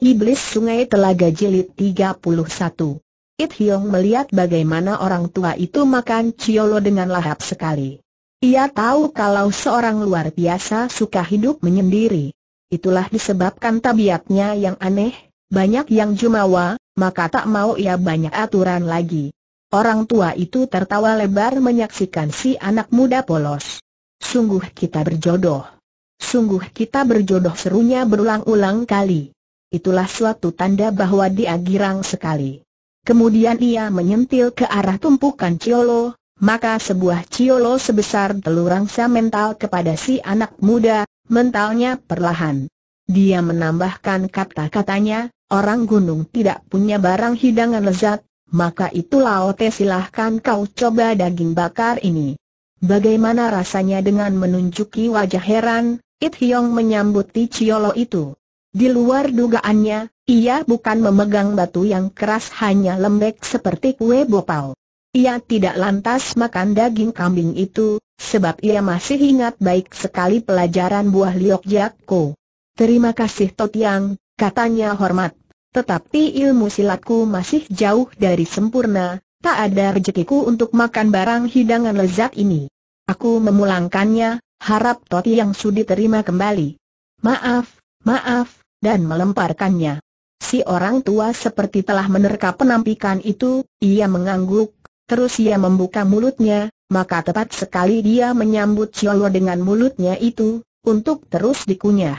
Iblis Sungai Telaga Jilid 31 It Hiong melihat bagaimana orang tua itu makan ciolo dengan lahap sekali. Ia tahu kalau seorang luar biasa suka hidup menyendiri. Itulah disebabkan tabiatnya yang aneh, banyak yang jumawa, maka tak mau ia banyak aturan lagi. Orang tua itu tertawa lebar menyaksikan si anak muda polos. Sungguh kita berjodoh. Sungguh kita berjodoh serunya berulang-ulang kali itulah suatu tanda bahwa dia girang sekali. Kemudian ia menyentil ke arah tumpukan ciolo, maka sebuah ciolo sebesar telur angsa mental kepada si anak muda, mentalnya perlahan. Dia menambahkan kata-katanya, orang gunung tidak punya barang hidangan lezat, maka itulah ote silahkan kau coba daging bakar ini. Bagaimana rasanya dengan menunjuki wajah heran, It Hiong menyambuti Ciolo itu. Di luar dugaannya, ia bukan memegang batu yang keras hanya lembek seperti kue bopal. Ia tidak lantas makan daging kambing itu, sebab ia masih ingat baik sekali pelajaran buah liok jakko. Terima kasih Totiang, katanya hormat. Tetapi ilmu silatku masih jauh dari sempurna, tak ada rezekiku untuk makan barang hidangan lezat ini. Aku memulangkannya, harap yang sudi terima kembali. Maaf, maaf, dan melemparkannya. Si orang tua seperti telah menerka penampikan itu, ia mengangguk, terus ia membuka mulutnya, maka tepat sekali dia menyambut Ciolo dengan mulutnya itu, untuk terus dikunyah.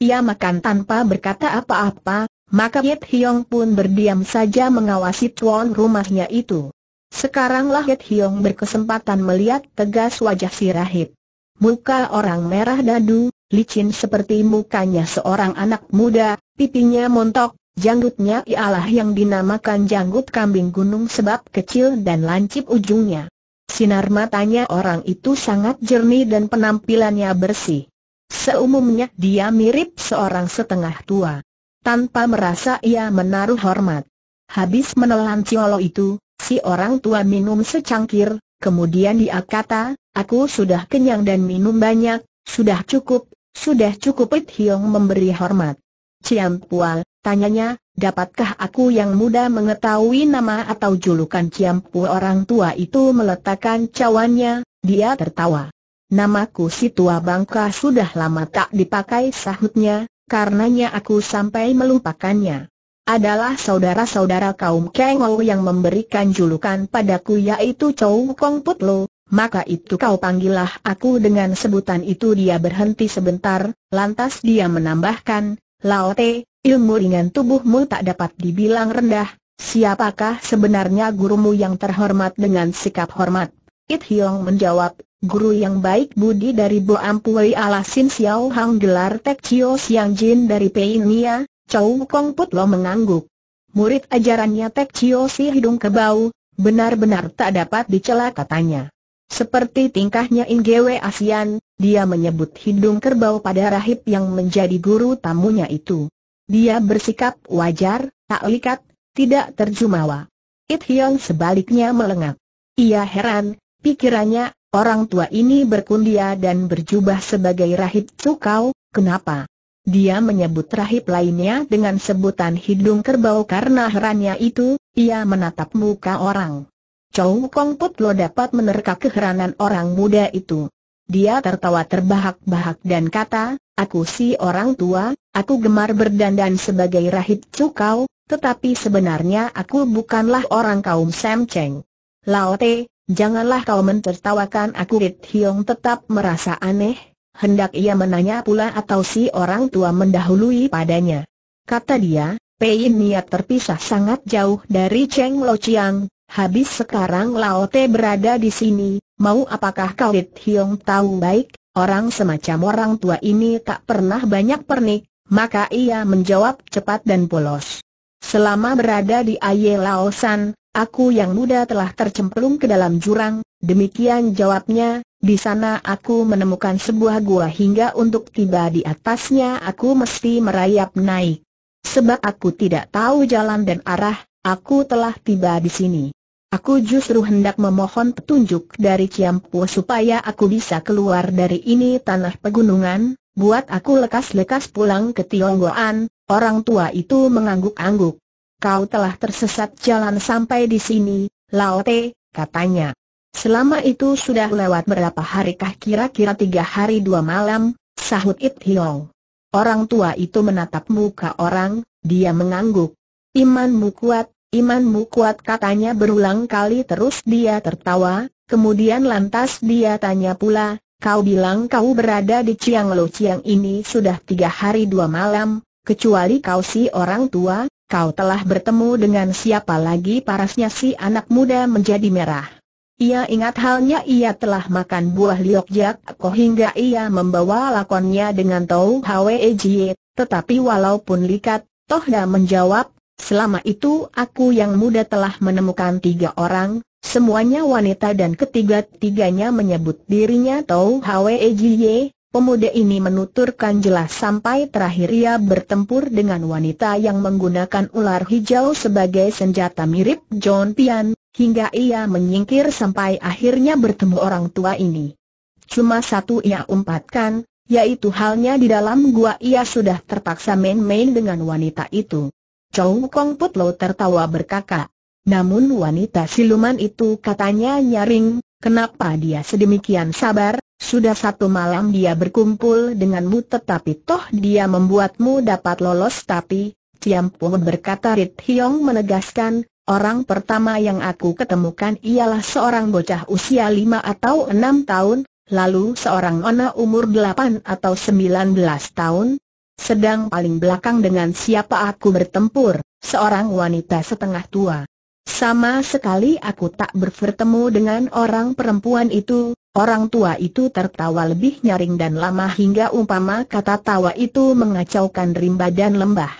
Ia makan tanpa berkata apa-apa, maka Yit Hiong pun berdiam saja mengawasi tuan rumahnya itu. Sekaranglah Yit Hiong berkesempatan melihat tegas wajah si rahib. Muka orang merah dadu, licin seperti mukanya seorang anak muda, pipinya montok, janggutnya ialah yang dinamakan janggut kambing gunung sebab kecil dan lancip ujungnya. Sinar matanya orang itu sangat jernih dan penampilannya bersih. Seumumnya dia mirip seorang setengah tua. Tanpa merasa ia menaruh hormat. Habis menelan ciolo itu, si orang tua minum secangkir, kemudian dia kata, aku sudah kenyang dan minum banyak, sudah cukup, sudah cukup It Hiong memberi hormat. Ciam Pual, tanyanya, dapatkah aku yang muda mengetahui nama atau julukan Ciam Pual orang tua itu meletakkan cawannya, dia tertawa. Namaku si tua bangka sudah lama tak dipakai sahutnya, karenanya aku sampai melupakannya. Adalah saudara-saudara kaum Kengo yang memberikan julukan padaku yaitu Chow Kong Putlo maka itu kau panggillah aku dengan sebutan itu dia berhenti sebentar, lantas dia menambahkan, Lao Te, ilmu ringan tubuhmu tak dapat dibilang rendah, siapakah sebenarnya gurumu yang terhormat dengan sikap hormat? It Hiong menjawab, guru yang baik budi dari Bo Ampuei ala Sin Xiao Hang gelar Tek Chio Siang Jin dari Peinia, Chow Kong Put Lo mengangguk. Murid ajarannya Tek Chio Si hidung kebau, benar-benar tak dapat dicela katanya. Seperti tingkahnya Ingewe Asian, dia menyebut hidung kerbau pada rahib yang menjadi guru tamunya itu. Dia bersikap wajar, tak likat, tidak terjumawa. It Hiong sebaliknya melengak. Ia heran, pikirannya, orang tua ini berkundia dan berjubah sebagai rahib cukau, kenapa? Dia menyebut rahib lainnya dengan sebutan hidung kerbau karena herannya itu, ia menatap muka orang. Chow Kong Put Lo dapat menerka keheranan orang muda itu. Dia tertawa terbahak-bahak dan kata, aku si orang tua, aku gemar berdandan sebagai rahib cukau, tetapi sebenarnya aku bukanlah orang kaum Sam Cheng. Lao Te, janganlah kau mentertawakan aku Rit Hiong tetap merasa aneh, hendak ia menanya pula atau si orang tua mendahului padanya. Kata dia, Pei niat terpisah sangat jauh dari Cheng Lo Chiang, Habis sekarang Te berada di sini, mau apakah Kaulit Hiong tahu baik, orang semacam orang tua ini tak pernah banyak pernik, maka ia menjawab cepat dan polos. Selama berada di Aye Laosan, aku yang muda telah tercemplung ke dalam jurang, demikian jawabnya, di sana aku menemukan sebuah gua hingga untuk tiba di atasnya aku mesti merayap naik. Sebab aku tidak tahu jalan dan arah, aku telah tiba di sini. Aku justru hendak memohon petunjuk dari Ciampu supaya aku bisa keluar dari ini tanah pegunungan, buat aku lekas-lekas pulang ke Tionggoan, orang tua itu mengangguk-angguk. Kau telah tersesat jalan sampai di sini, Laote, katanya. Selama itu sudah lewat berapa harikah kira-kira tiga hari dua malam, sahut It Hiong. Orang tua itu menatap muka orang, dia mengangguk. Imanmu kuat, Imanmu kuat katanya berulang kali terus dia tertawa, kemudian lantas dia tanya pula, kau bilang kau berada di Chiang Lo Chiang ini sudah tiga hari dua malam, kecuali kau si orang tua, kau telah bertemu dengan siapa lagi parasnya si anak muda menjadi merah. Ia ingat halnya ia telah makan buah liok jak kok hingga ia membawa lakonnya dengan tau hwe jie, tetapi walaupun likat, Tohda menjawab Selama itu aku yang muda telah menemukan tiga orang, semuanya wanita dan ketiga-tiganya menyebut dirinya Tau Hwejiye, Pemuda ini menuturkan jelas sampai terakhir ia bertempur dengan wanita yang menggunakan ular hijau sebagai senjata mirip John Pian, hingga ia menyingkir sampai akhirnya bertemu orang tua ini. Cuma satu ia umpatkan, yaitu halnya di dalam gua ia sudah terpaksa main-main dengan wanita itu. Chow Kong Put tertawa berkata. Namun wanita siluman itu katanya nyaring, kenapa dia sedemikian sabar, sudah satu malam dia berkumpul denganmu tetapi toh dia membuatmu dapat lolos tapi, Tiam Pung berkata Rit Hiong menegaskan, orang pertama yang aku ketemukan ialah seorang bocah usia lima atau enam tahun, lalu seorang ona umur delapan atau sembilan belas tahun, sedang paling belakang dengan siapa aku bertempur, seorang wanita setengah tua. Sama sekali aku tak bertemu dengan orang perempuan itu, orang tua itu tertawa lebih nyaring dan lama hingga umpama kata tawa itu mengacaukan rimba dan lembah.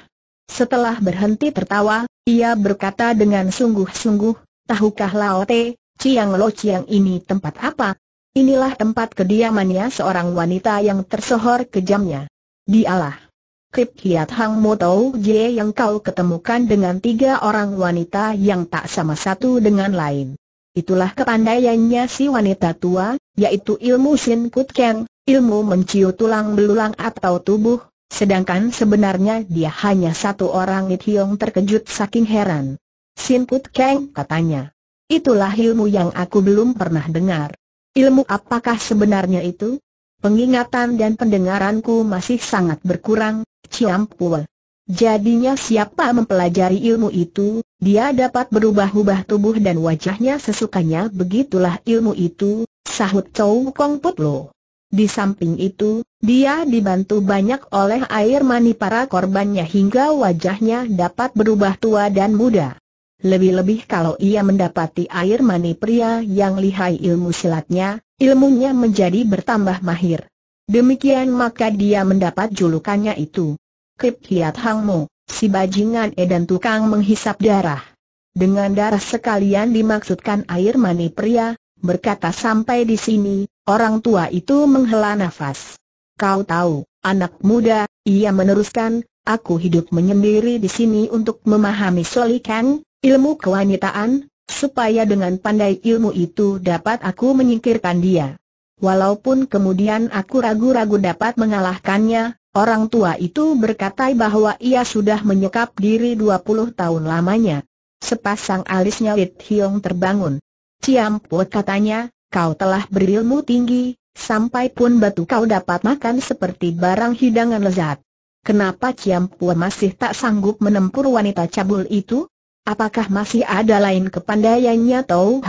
Setelah berhenti tertawa, ia berkata dengan sungguh-sungguh, tahukah Laote, Ciang Lo Ciang ini tempat apa? Inilah tempat kediamannya seorang wanita yang tersohor kejamnya. Dialah Kip Hiat Hang Mo Tau Jie yang kau ketemukan dengan tiga orang wanita yang tak sama satu dengan lain. Itulah kepandaiannya si wanita tua, yaitu ilmu Sin Kut Keng, ilmu menciu tulang belulang atau tubuh, sedangkan sebenarnya dia hanya satu orang It Hiong terkejut saking heran. Sin Kut Keng katanya, itulah ilmu yang aku belum pernah dengar. Ilmu apakah sebenarnya itu? Pengingatan dan pendengaranku masih sangat berkurang, Ciam Pua. Jadinya siapa mempelajari ilmu itu, dia dapat berubah-ubah tubuh dan wajahnya sesukanya begitulah ilmu itu, sahut Chow Kong Put Di samping itu, dia dibantu banyak oleh air mani para korbannya hingga wajahnya dapat berubah tua dan muda. Lebih-lebih kalau ia mendapati air mani pria yang lihai ilmu silatnya, ilmunya menjadi bertambah mahir. Demikian maka dia mendapat julukannya itu. Kip Hiat Hang Mo, si bajingan edan tukang menghisap darah. Dengan darah sekalian dimaksudkan air mani pria, berkata sampai di sini, orang tua itu menghela nafas. Kau tahu, anak muda, ia meneruskan, aku hidup menyendiri di sini untuk memahami solikan, ilmu kewanitaan, supaya dengan pandai ilmu itu dapat aku menyingkirkan dia. Walaupun kemudian aku ragu-ragu dapat mengalahkannya, orang tua itu berkata bahwa ia sudah menyekap diri 20 tahun lamanya. Sepasang alisnya Lit Hiong terbangun. Ciampot katanya, kau telah berilmu tinggi, sampai pun batu kau dapat makan seperti barang hidangan lezat. Kenapa Ciampu masih tak sanggup menempur wanita cabul itu? Apakah masih ada lain kepandaiannya Tau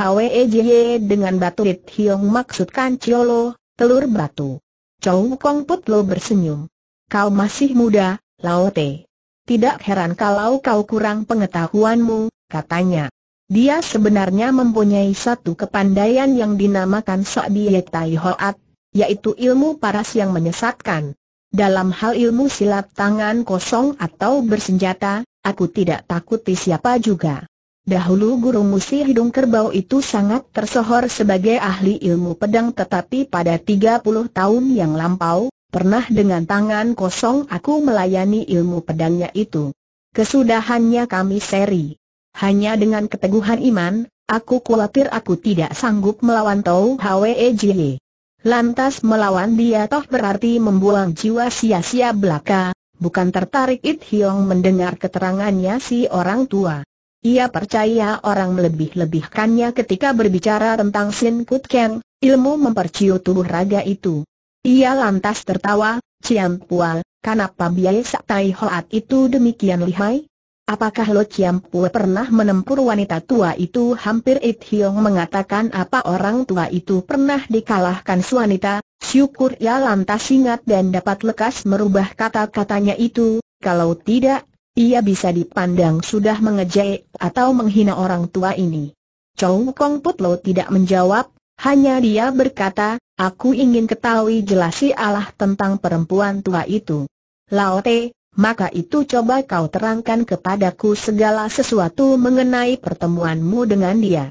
Jie dengan batu Rit Hiong maksudkan Ciolo, telur batu. Chow Kong Put Lo bersenyum. Kau masih muda, Lao Te. Tidak heran kalau kau kurang pengetahuanmu, katanya. Dia sebenarnya mempunyai satu kepandaian yang dinamakan Sok Bie Tai Hoat, yaitu ilmu paras yang menyesatkan. Dalam hal ilmu silat tangan kosong atau bersenjata, Aku tidak takut siapa juga. Dahulu guru musi hidung kerbau itu sangat tersohor sebagai ahli ilmu pedang tetapi pada 30 tahun yang lampau, pernah dengan tangan kosong aku melayani ilmu pedangnya itu. Kesudahannya kami seri. Hanya dengan keteguhan iman, aku khawatir aku tidak sanggup melawan Tau Hwe Jie. Lantas melawan dia toh berarti membuang jiwa sia-sia belaka, Bukan tertarik It Hiong mendengar keterangannya si orang tua. Ia percaya orang melebih-lebihkannya ketika berbicara tentang Sin Kut Keng, ilmu memperciu tubuh raga itu. Ia lantas tertawa, Ciam Pual, kenapa biaya Tai Hoat itu demikian lihai? Apakah Lo Ciam Pual pernah menempur wanita tua itu? Hampir It Hiong mengatakan apa orang tua itu pernah dikalahkan wanita, Syukur ya, lantas ingat dan dapat lekas merubah kata-katanya itu, kalau tidak, ia bisa dipandang sudah mengejek atau menghina orang tua ini. Chong Kong Putlo tidak menjawab, hanya dia berkata, aku ingin ketahui jelasi Allah tentang perempuan tua itu. Te, maka itu coba kau terangkan kepadaku segala sesuatu mengenai pertemuanmu dengan dia.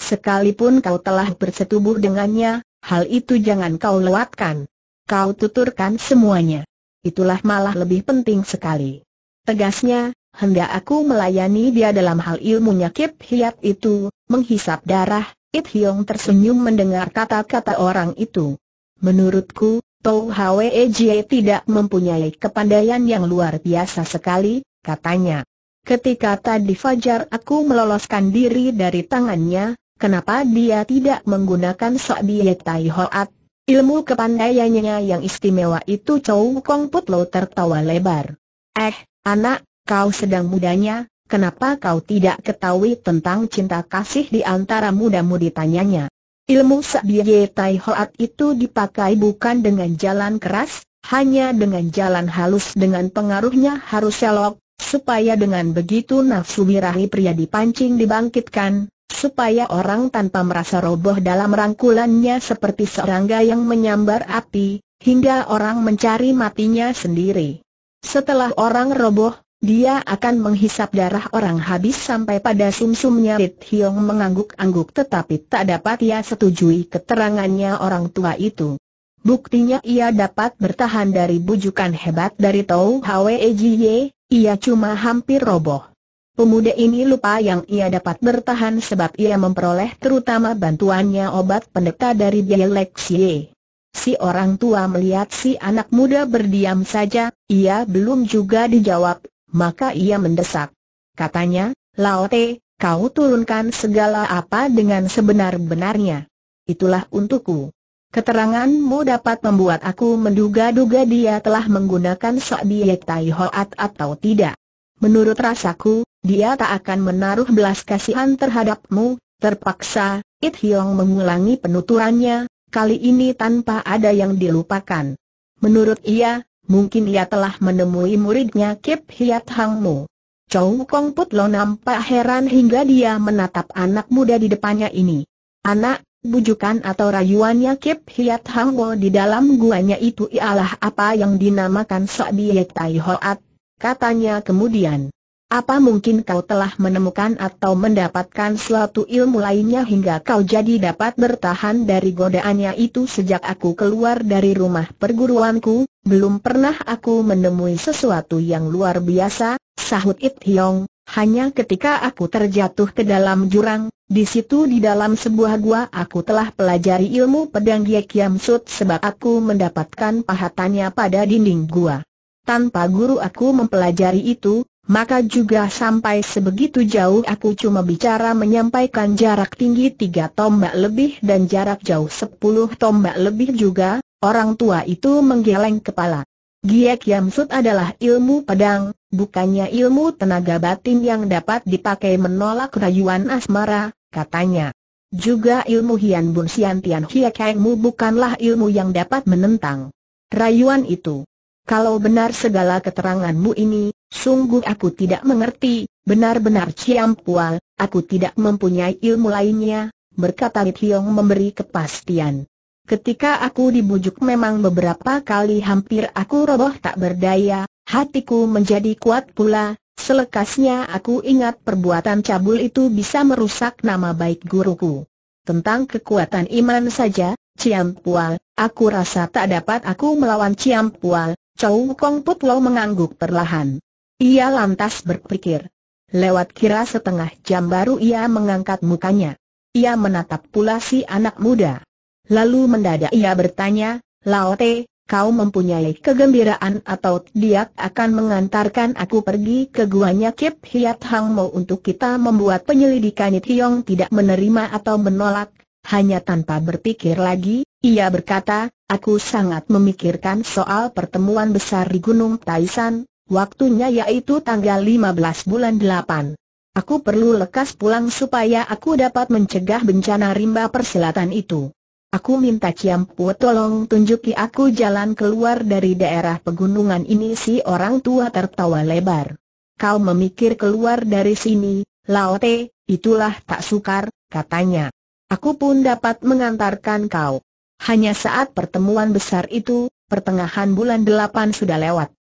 Sekalipun kau telah bersetubuh dengannya, Hal itu jangan kau lewatkan. Kau tuturkan semuanya. Itulah malah lebih penting sekali. Tegasnya, hendak aku melayani dia dalam hal ilmunya Kip Hiat itu, menghisap darah, It hiong tersenyum mendengar kata-kata orang itu. Menurutku, Tau Hwe Jie tidak mempunyai kepandaian yang luar biasa sekali, katanya. Ketika tadi Fajar aku meloloskan diri dari tangannya, Kenapa dia tidak menggunakan sok diet Tai Hoat? Ilmu kepandaiannya yang istimewa itu Chow Kong Putlo tertawa lebar. Eh, anak, kau sedang mudanya, kenapa kau tidak ketahui tentang cinta kasih di antara muda-mudi tanyanya? Ilmu Sabie Tai Hoat itu dipakai bukan dengan jalan keras, hanya dengan jalan halus dengan pengaruhnya harus selok, supaya dengan begitu nafsu birahi pria dipancing dibangkitkan, supaya orang tanpa merasa roboh dalam rangkulannya seperti serangga yang menyambar api, hingga orang mencari matinya sendiri. Setelah orang roboh, dia akan menghisap darah orang habis sampai pada sumsumnya Rit Hiong mengangguk-angguk tetapi tak dapat ia setujui keterangannya orang tua itu. Buktinya ia dapat bertahan dari bujukan hebat dari Tau Hwe Jie. ia cuma hampir roboh. Pemuda ini lupa yang ia dapat bertahan sebab ia memperoleh terutama bantuannya obat pendeta dari dialek Xie. Si orang tua melihat si anak muda berdiam saja, ia belum juga dijawab, maka ia mendesak. Katanya, Laote, kau turunkan segala apa dengan sebenar-benarnya. Itulah untukku. Keteranganmu dapat membuat aku menduga-duga dia telah menggunakan sok biyek tai hoat atau tidak. Menurut rasaku, dia tak akan menaruh belas kasihan terhadapmu, terpaksa, It Hiong mengulangi penuturannya, kali ini tanpa ada yang dilupakan. Menurut ia, mungkin ia telah menemui muridnya Kip Hiat Hang Mu. Chow Kong Put Lo nampak heran hingga dia menatap anak muda di depannya ini. Anak, bujukan atau rayuannya Kip Hiat Hang Mu di dalam guanya itu ialah apa yang dinamakan Sok Diek Tai Hoat, katanya kemudian. Apa mungkin kau telah menemukan atau mendapatkan suatu ilmu lainnya hingga kau jadi dapat bertahan dari godaannya itu sejak aku keluar dari rumah perguruanku, belum pernah aku menemui sesuatu yang luar biasa, sahut It Hiong, hanya ketika aku terjatuh ke dalam jurang, di situ di dalam sebuah gua aku telah pelajari ilmu pedang Ye Kiam Sut sebab aku mendapatkan pahatannya pada dinding gua. Tanpa guru aku mempelajari itu, maka juga sampai sebegitu jauh aku cuma bicara menyampaikan jarak tinggi tiga tombak lebih dan jarak jauh sepuluh tombak lebih juga, orang tua itu menggeleng kepala. Giek Yamsut adalah ilmu pedang, bukannya ilmu tenaga batin yang dapat dipakai menolak rayuan asmara, katanya. Juga ilmu Hian Bun Sian Tian Hiekengmu bukanlah ilmu yang dapat menentang rayuan itu. Kalau benar segala keteranganmu ini, Sungguh aku tidak mengerti, benar-benar Ciampual, aku tidak mempunyai ilmu lainnya, berkata Li Tiong memberi kepastian. Ketika aku dibujuk memang beberapa kali hampir aku roboh tak berdaya, hatiku menjadi kuat pula, selekasnya aku ingat perbuatan cabul itu bisa merusak nama baik guruku. Tentang kekuatan iman saja, Ciampual, aku rasa tak dapat aku melawan Ciampual, Chow Kong Put mengangguk perlahan. Ia lantas berpikir. Lewat kira setengah jam baru ia mengangkat mukanya. Ia menatap pula si anak muda. Lalu mendadak ia bertanya, Laote, kau mempunyai kegembiraan atau dia akan mengantarkan aku pergi ke guanya Kip Hiat Hang Mo untuk kita membuat penyelidikan Hiong tidak menerima atau menolak, hanya tanpa berpikir lagi, ia berkata, aku sangat memikirkan soal pertemuan besar di Gunung Taisan, Waktunya yaitu tanggal 15 bulan 8. Aku perlu lekas pulang supaya aku dapat mencegah bencana rimba persilatan itu. Aku minta Ciampu tolong tunjuki aku jalan keluar dari daerah pegunungan ini si orang tua tertawa lebar. Kau memikir keluar dari sini, Laote, itulah tak sukar, katanya. Aku pun dapat mengantarkan kau. Hanya saat pertemuan besar itu, pertengahan bulan delapan sudah lewat.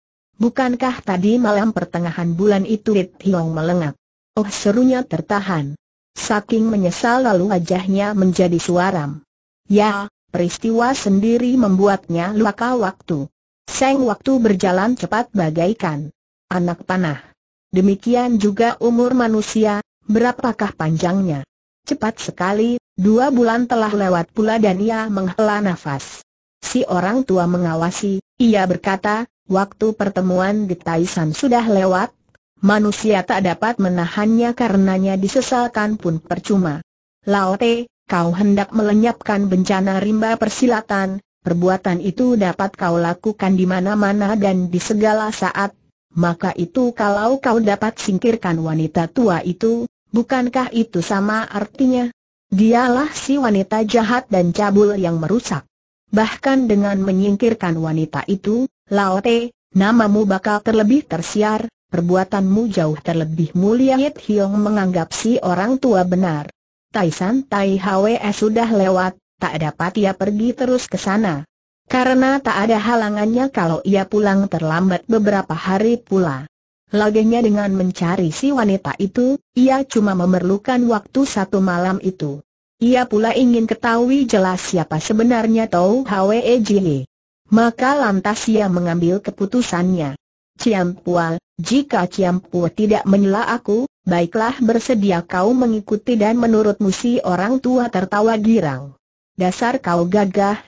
Bukankah tadi malam pertengahan bulan itu Rit Hiong melengak? Oh serunya tertahan. Saking menyesal lalu wajahnya menjadi suaram. Ya, peristiwa sendiri membuatnya luka waktu. Seng waktu berjalan cepat bagaikan anak panah. Demikian juga umur manusia, berapakah panjangnya? Cepat sekali, dua bulan telah lewat pula dan ia menghela nafas. Si orang tua mengawasi, ia berkata, Waktu pertemuan di Taisan sudah lewat, manusia tak dapat menahannya karenanya disesalkan pun percuma. Laote, kau hendak melenyapkan bencana rimba persilatan, perbuatan itu dapat kau lakukan di mana-mana dan di segala saat, maka itu kalau kau dapat singkirkan wanita tua itu, bukankah itu sama artinya? Dialah si wanita jahat dan cabul yang merusak bahkan dengan menyingkirkan wanita itu, Laote, namamu bakal terlebih tersiar, perbuatanmu jauh terlebih mulia Yit Hiong menganggap si orang tua benar. Taisan Tai Hwe sudah lewat, tak dapat ia pergi terus ke sana. Karena tak ada halangannya kalau ia pulang terlambat beberapa hari pula. Lagenya dengan mencari si wanita itu, ia cuma memerlukan waktu satu malam itu. Ia pula ingin ketahui jelas siapa sebenarnya Tau Hwe Jie. Maka lantas ia mengambil keputusannya. Ciampual, jika Ciampu tidak menyela aku, baiklah bersedia kau mengikuti dan menurut musi orang tua tertawa girang. Dasar kau gagah,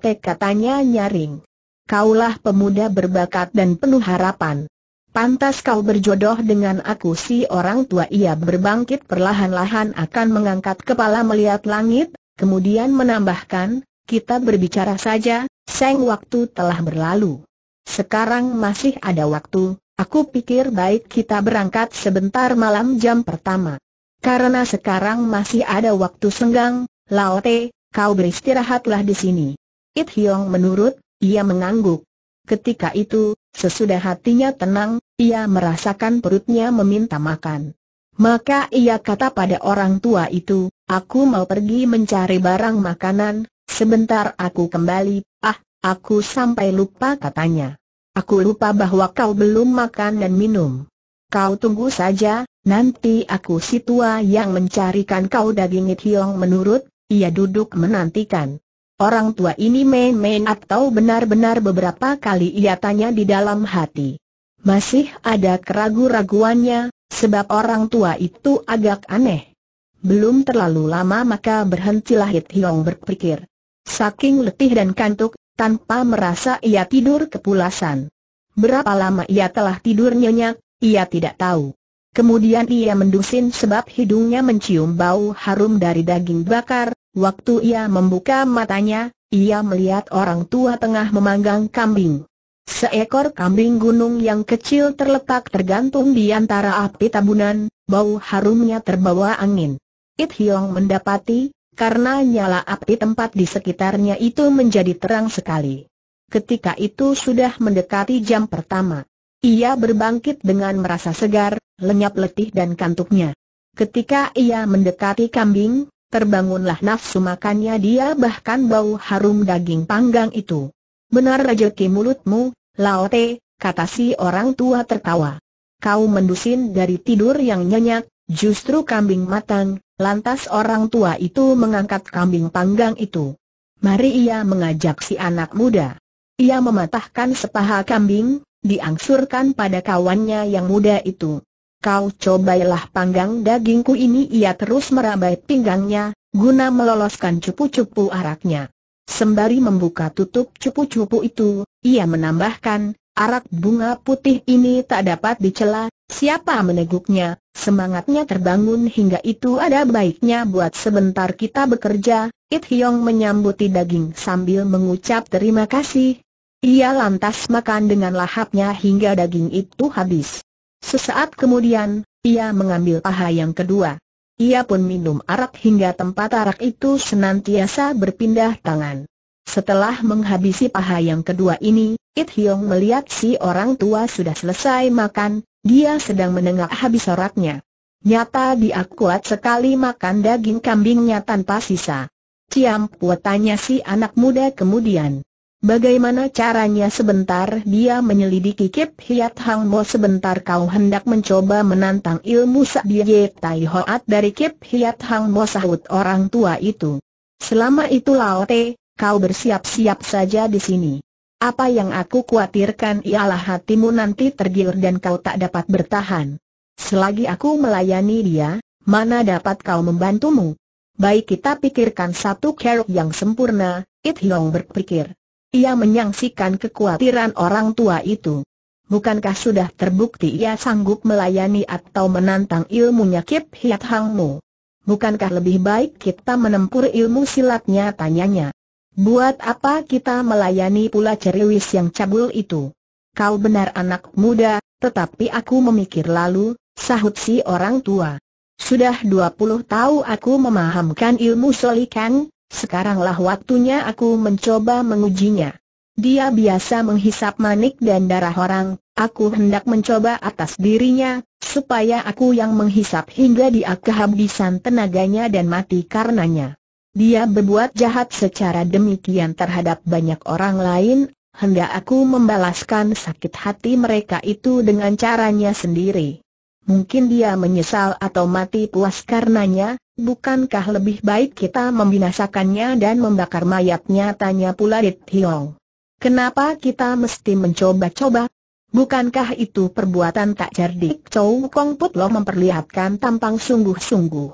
Te katanya nyaring. Kaulah pemuda berbakat dan penuh harapan. Pantas kau berjodoh dengan aku si orang tua ia berbangkit perlahan-lahan akan mengangkat kepala melihat langit, kemudian menambahkan, kita berbicara saja, seng waktu telah berlalu. Sekarang masih ada waktu, aku pikir baik kita berangkat sebentar malam jam pertama. Karena sekarang masih ada waktu senggang, Laote, kau beristirahatlah di sini. It hyong menurut, ia mengangguk. Ketika itu, Sesudah hatinya tenang, ia merasakan perutnya meminta makan. Maka ia kata pada orang tua itu, aku mau pergi mencari barang makanan, sebentar aku kembali, ah, aku sampai lupa katanya. Aku lupa bahwa kau belum makan dan minum. Kau tunggu saja, nanti aku si tua yang mencarikan kau daging hiong menurut, ia duduk menantikan. Orang tua ini main-main atau benar-benar beberapa kali ia tanya di dalam hati. Masih ada keragu-raguannya, sebab orang tua itu agak aneh. Belum terlalu lama maka berhentilah Hit Hiong berpikir. Saking letih dan kantuk, tanpa merasa ia tidur kepulasan. Berapa lama ia telah tidur nyenyak, ia tidak tahu. Kemudian ia mendusin sebab hidungnya mencium bau harum dari daging bakar, Waktu ia membuka matanya, ia melihat orang tua tengah memanggang kambing. Seekor kambing gunung yang kecil terletak tergantung di antara api tabunan, bau harumnya terbawa angin. It Hiong mendapati, karena nyala api tempat di sekitarnya itu menjadi terang sekali. Ketika itu sudah mendekati jam pertama. Ia berbangkit dengan merasa segar, lenyap letih dan kantuknya. Ketika ia mendekati kambing, Terbangunlah nafsu makannya dia bahkan bau harum daging panggang itu. Benar rejeki mulutmu, Laote, kata si orang tua tertawa. Kau mendusin dari tidur yang nyenyak, justru kambing matang, lantas orang tua itu mengangkat kambing panggang itu. Mari ia mengajak si anak muda. Ia mematahkan sepaha kambing, diangsurkan pada kawannya yang muda itu. Kau cobailah panggang dagingku ini ia terus merabai pinggangnya, guna meloloskan cupu-cupu araknya. Sembari membuka tutup cupu-cupu itu, ia menambahkan, arak bunga putih ini tak dapat dicela, siapa meneguknya, semangatnya terbangun hingga itu ada baiknya buat sebentar kita bekerja, It Hyong menyambuti daging sambil mengucap terima kasih. Ia lantas makan dengan lahapnya hingga daging itu habis. Sesaat kemudian, ia mengambil paha yang kedua. Ia pun minum arak hingga tempat arak itu senantiasa berpindah tangan. Setelah menghabisi paha yang kedua ini, It Hyong melihat si orang tua sudah selesai makan, dia sedang menengah habis araknya. Nyata dia kuat sekali makan daging kambingnya tanpa sisa. Ciam tanya si anak muda kemudian. Bagaimana caranya sebentar dia menyelidiki Kip Hiat Hang Mo sebentar kau hendak mencoba menantang ilmu ye Tai Hoat dari Kip Hiat Hang Mo sahut orang tua itu. Selama itu te, kau bersiap-siap saja di sini. Apa yang aku khawatirkan ialah hatimu nanti tergiur dan kau tak dapat bertahan. Selagi aku melayani dia, mana dapat kau membantumu? Baik kita pikirkan satu keruk yang sempurna, It Hiong berpikir. Ia menyangsikan kekhawatiran orang tua itu. Bukankah sudah terbukti ia sanggup melayani atau menantang ilmunya Kip Hiat Hang Mu? Bukankah lebih baik kita menempur ilmu silatnya tanyanya? Buat apa kita melayani pula ceriwis yang cabul itu? Kau benar anak muda, tetapi aku memikir lalu, sahut si orang tua. Sudah 20 tahun aku memahamkan ilmu solikan. Sekaranglah waktunya aku mencoba mengujinya. Dia biasa menghisap manik dan darah orang, aku hendak mencoba atas dirinya, supaya aku yang menghisap hingga dia kehabisan tenaganya dan mati karenanya. Dia berbuat jahat secara demikian terhadap banyak orang lain, hendak aku membalaskan sakit hati mereka itu dengan caranya sendiri. Mungkin dia menyesal atau mati puas karenanya, Bukankah lebih baik kita membinasakannya dan membakar mayatnya? Tanya pula Dit Hiong. Kenapa kita mesti mencoba-coba? Bukankah itu perbuatan tak cerdik? Chow Kong Put memperlihatkan tampang sungguh-sungguh.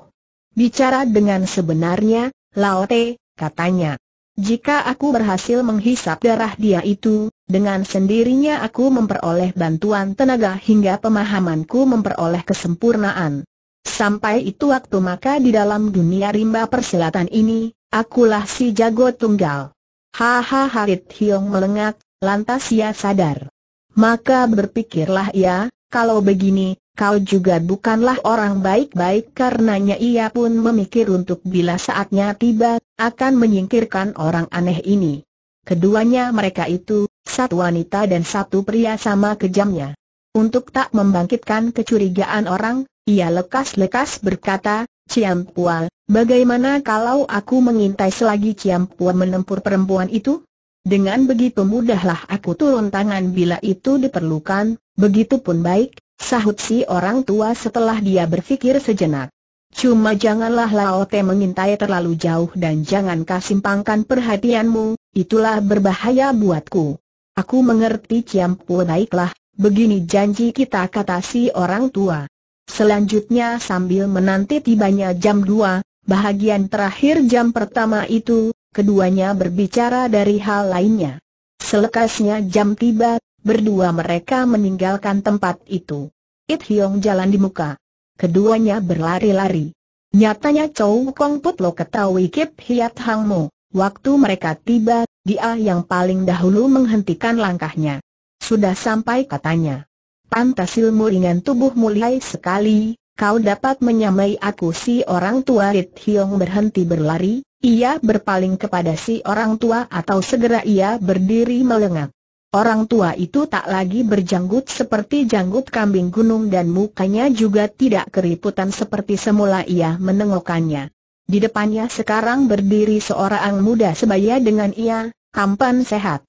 Bicara dengan sebenarnya, Lao Te, katanya. Jika aku berhasil menghisap darah dia itu, dengan sendirinya aku memperoleh bantuan tenaga hingga pemahamanku memperoleh kesempurnaan. Sampai itu waktu maka di dalam dunia rimba persilatan ini, akulah si jago tunggal. Haha Harit Hiong melengak, lantas ia sadar. Maka berpikirlah ia, kalau begini, kau juga bukanlah orang baik-baik karenanya ia pun memikir untuk bila saatnya tiba, akan menyingkirkan orang aneh ini. Keduanya mereka itu, satu wanita dan satu pria sama kejamnya. Untuk tak membangkitkan kecurigaan orang, ia lekas-lekas berkata, Ciam Pua, bagaimana kalau aku mengintai selagi Ciam Pua menempur perempuan itu? Dengan begitu mudahlah aku turun tangan bila itu diperlukan, begitupun baik, sahut si orang tua setelah dia berpikir sejenak. Cuma janganlah Laote mengintai terlalu jauh dan jangan kasimpangkan perhatianmu, itulah berbahaya buatku. Aku mengerti Pua baiklah, begini janji kita kata si orang tua. Selanjutnya sambil menanti tibanya jam 2, bahagian terakhir jam pertama itu, keduanya berbicara dari hal lainnya. Selekasnya jam tiba, berdua mereka meninggalkan tempat itu. It Hiong jalan di muka. Keduanya berlari-lari. Nyatanya Chow Kong Put Lo ketahui Kip Hiat Hang Mo. Waktu mereka tiba, dia yang paling dahulu menghentikan langkahnya. Sudah sampai katanya. Pantas ilmu ringan tubuh mulai sekali, kau dapat menyamai aku si orang tua Rit Hiong berhenti berlari, ia berpaling kepada si orang tua atau segera ia berdiri melengak. Orang tua itu tak lagi berjanggut seperti janggut kambing gunung dan mukanya juga tidak keriputan seperti semula ia menengokannya. Di depannya sekarang berdiri seorang muda sebaya dengan ia, tampan sehat.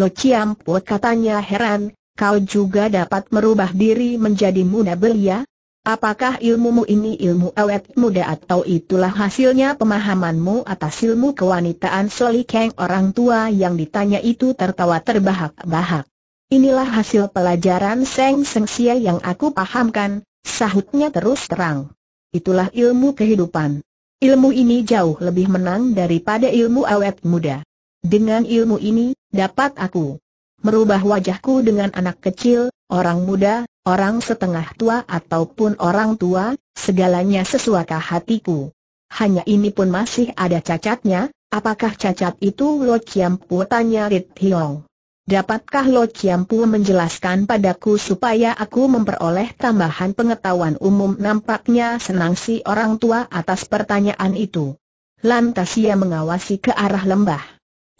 Lo Chiam katanya heran, kau juga dapat merubah diri menjadi muda belia? Apakah ilmumu ini ilmu awet muda atau itulah hasilnya pemahamanmu atas ilmu kewanitaan Soli Kang orang tua yang ditanya itu tertawa terbahak-bahak. Inilah hasil pelajaran Seng seng sia yang aku pahamkan, sahutnya terus terang. Itulah ilmu kehidupan. Ilmu ini jauh lebih menang daripada ilmu awet muda. Dengan ilmu ini, dapat aku merubah wajahku dengan anak kecil, orang muda, orang setengah tua ataupun orang tua, segalanya sesuka hatiku. Hanya ini pun masih ada cacatnya, apakah cacat itu Lo Pu tanya Rit Hiong. Dapatkah Lo Pu menjelaskan padaku supaya aku memperoleh tambahan pengetahuan umum nampaknya senang si orang tua atas pertanyaan itu. Lantas ia mengawasi ke arah lembah.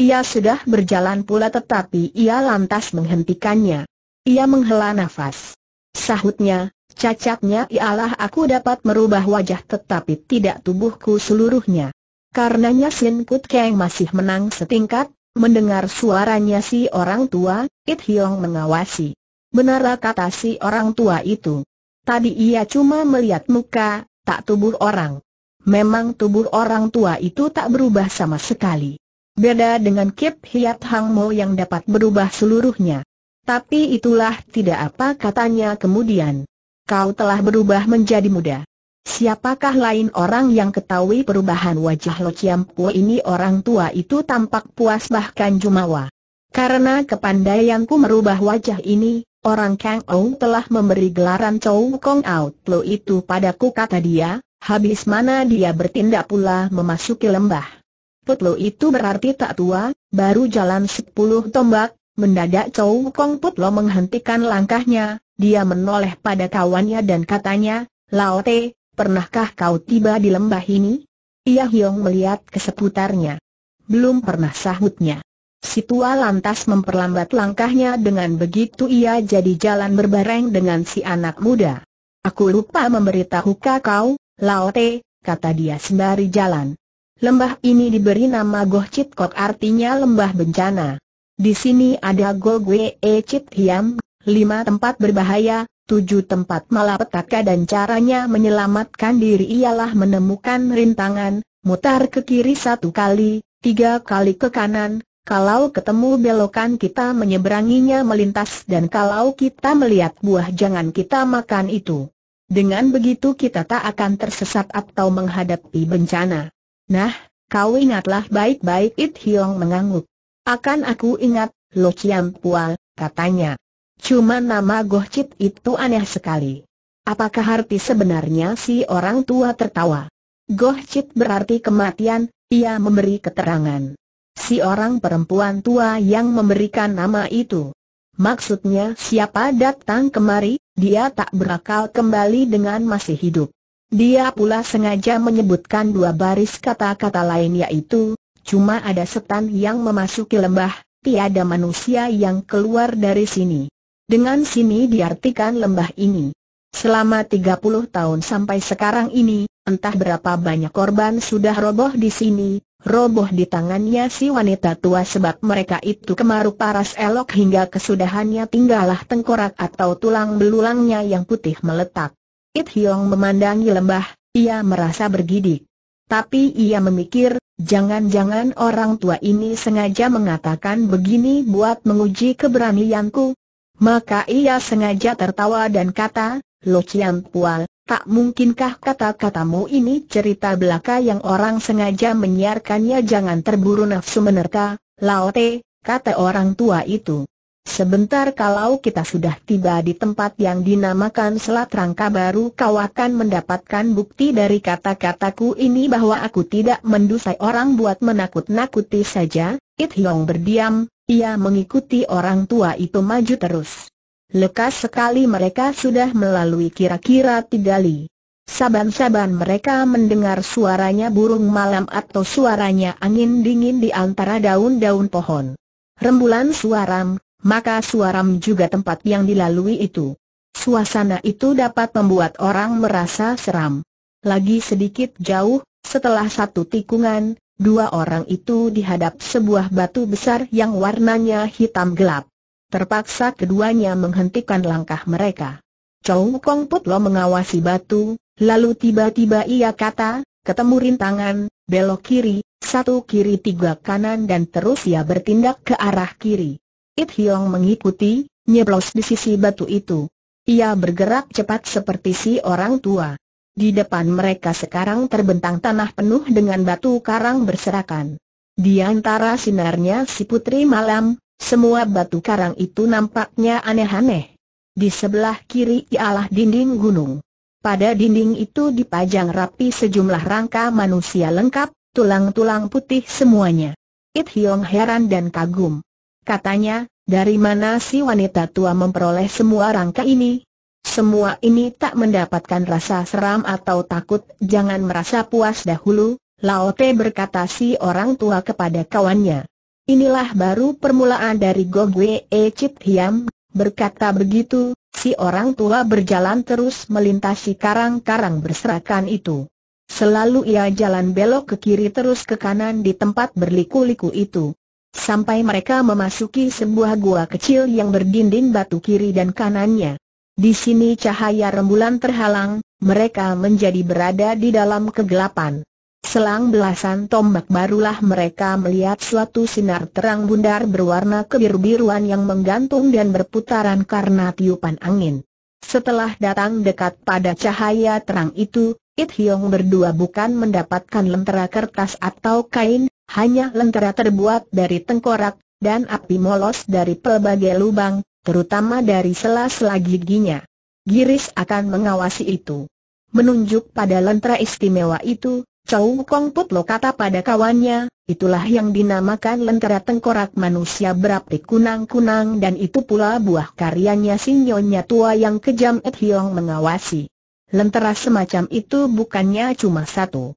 Ia sudah berjalan pula tetapi ia lantas menghentikannya. Ia menghela nafas. Sahutnya, cacatnya ialah aku dapat merubah wajah tetapi tidak tubuhku seluruhnya. Karenanya Sin Kut Keng masih menang setingkat, mendengar suaranya si orang tua, It Hiong mengawasi. Benar kata si orang tua itu. Tadi ia cuma melihat muka, tak tubuh orang. Memang tubuh orang tua itu tak berubah sama sekali. Beda dengan Kip Hiat Hang Mo yang dapat berubah seluruhnya. Tapi itulah tidak apa katanya kemudian. Kau telah berubah menjadi muda. Siapakah lain orang yang ketahui perubahan wajah Lo Chiam Pu ini orang tua itu tampak puas bahkan jumawa. Karena kepandaianku merubah wajah ini, orang Kang Ou telah memberi gelaran Chow Kong Out Lo itu padaku kata dia, habis mana dia bertindak pula memasuki lembah. Putlo itu berarti tak tua, baru jalan sepuluh tombak, mendadak Chow Kong Putlo menghentikan langkahnya, dia menoleh pada kawannya dan katanya, Lao Te, pernahkah kau tiba di lembah ini? Ia Hiong melihat ke seputarnya. Belum pernah sahutnya. Si tua lantas memperlambat langkahnya dengan begitu ia jadi jalan berbareng dengan si anak muda. Aku lupa memberitahu kau, Lao Te, kata dia sembari jalan. Lembah ini diberi nama Goh Chit Kot artinya lembah bencana. Di sini ada Goh E Chit Hiam, lima tempat berbahaya, tujuh tempat malapetaka dan caranya menyelamatkan diri ialah menemukan rintangan, mutar ke kiri satu kali, tiga kali ke kanan, kalau ketemu belokan kita menyeberanginya melintas dan kalau kita melihat buah jangan kita makan itu. Dengan begitu kita tak akan tersesat atau menghadapi bencana. Nah, kau ingatlah baik-baik It Hiong mengangguk. Akan aku ingat, Lo Chiam Pual, katanya. Cuma nama Gohcit itu aneh sekali. Apakah arti sebenarnya si orang tua tertawa? Gohcit berarti kematian, ia memberi keterangan. Si orang perempuan tua yang memberikan nama itu. Maksudnya siapa datang kemari, dia tak berakal kembali dengan masih hidup. Dia pula sengaja menyebutkan dua baris kata-kata lain yaitu, cuma ada setan yang memasuki lembah, tiada manusia yang keluar dari sini. Dengan sini diartikan lembah ini. Selama 30 tahun sampai sekarang ini, entah berapa banyak korban sudah roboh di sini, roboh di tangannya si wanita tua sebab mereka itu kemaru paras elok hingga kesudahannya tinggallah tengkorak atau tulang belulangnya yang putih meletak. It Hiong memandangi lembah, ia merasa bergidik. Tapi ia memikir, jangan-jangan orang tua ini sengaja mengatakan begini buat menguji keberanianku. Maka ia sengaja tertawa dan kata, Lo Chiang Pual, tak mungkinkah kata-katamu ini cerita belaka yang orang sengaja menyiarkannya jangan terburu nafsu menerka, lao te, kata orang tua itu. Sebentar kalau kita sudah tiba di tempat yang dinamakan Selat Rangka baru kau akan mendapatkan bukti dari kata-kataku ini bahwa aku tidak mendusai orang buat menakut-nakuti saja. It hiong berdiam, ia mengikuti orang tua itu maju terus. Lekas sekali mereka sudah melalui kira-kira tiga li. Saban-saban mereka mendengar suaranya burung malam atau suaranya angin dingin di antara daun-daun pohon. Rembulan suaram, maka suaram juga tempat yang dilalui itu. Suasana itu dapat membuat orang merasa seram. Lagi sedikit jauh, setelah satu tikungan, dua orang itu dihadap sebuah batu besar yang warnanya hitam gelap. Terpaksa keduanya menghentikan langkah mereka. Chow Kong Put mengawasi batu, lalu tiba-tiba ia kata, ketemu rintangan, belok kiri, satu kiri tiga kanan dan terus ia bertindak ke arah kiri. It Hiong mengikuti, nyeblos di sisi batu itu. Ia bergerak cepat seperti si orang tua. Di depan mereka sekarang terbentang tanah penuh dengan batu karang berserakan. Di antara sinarnya si putri malam, semua batu karang itu nampaknya aneh-aneh. Di sebelah kiri ialah dinding gunung. Pada dinding itu dipajang rapi sejumlah rangka manusia lengkap, tulang-tulang putih semuanya. It Hiong heran dan kagum. Katanya, dari mana si wanita tua memperoleh semua rangka ini? Semua ini tak mendapatkan rasa seram atau takut, jangan merasa puas dahulu, Lao T'e berkata si orang tua kepada kawannya. Inilah baru permulaan dari Gogwe E Chit Hiam, berkata begitu, si orang tua berjalan terus melintasi karang-karang berserakan itu. Selalu ia jalan belok ke kiri terus ke kanan di tempat berliku-liku itu sampai mereka memasuki sebuah gua kecil yang berdinding batu kiri dan kanannya. Di sini cahaya rembulan terhalang, mereka menjadi berada di dalam kegelapan. Selang belasan tombak barulah mereka melihat suatu sinar terang bundar berwarna kebiru-biruan yang menggantung dan berputaran karena tiupan angin. Setelah datang dekat pada cahaya terang itu, It Hiong berdua bukan mendapatkan lentera kertas atau kain, hanya lentera terbuat dari tengkorak, dan api molos dari pelbagai lubang, terutama dari sela-sela giginya. Giris akan mengawasi itu. Menunjuk pada lentera istimewa itu, Chow Kong Put kata pada kawannya, itulah yang dinamakan lentera tengkorak manusia berapi kunang-kunang dan itu pula buah karyanya si nyonya tua yang kejam Ed Hiong mengawasi. Lentera semacam itu bukannya cuma satu.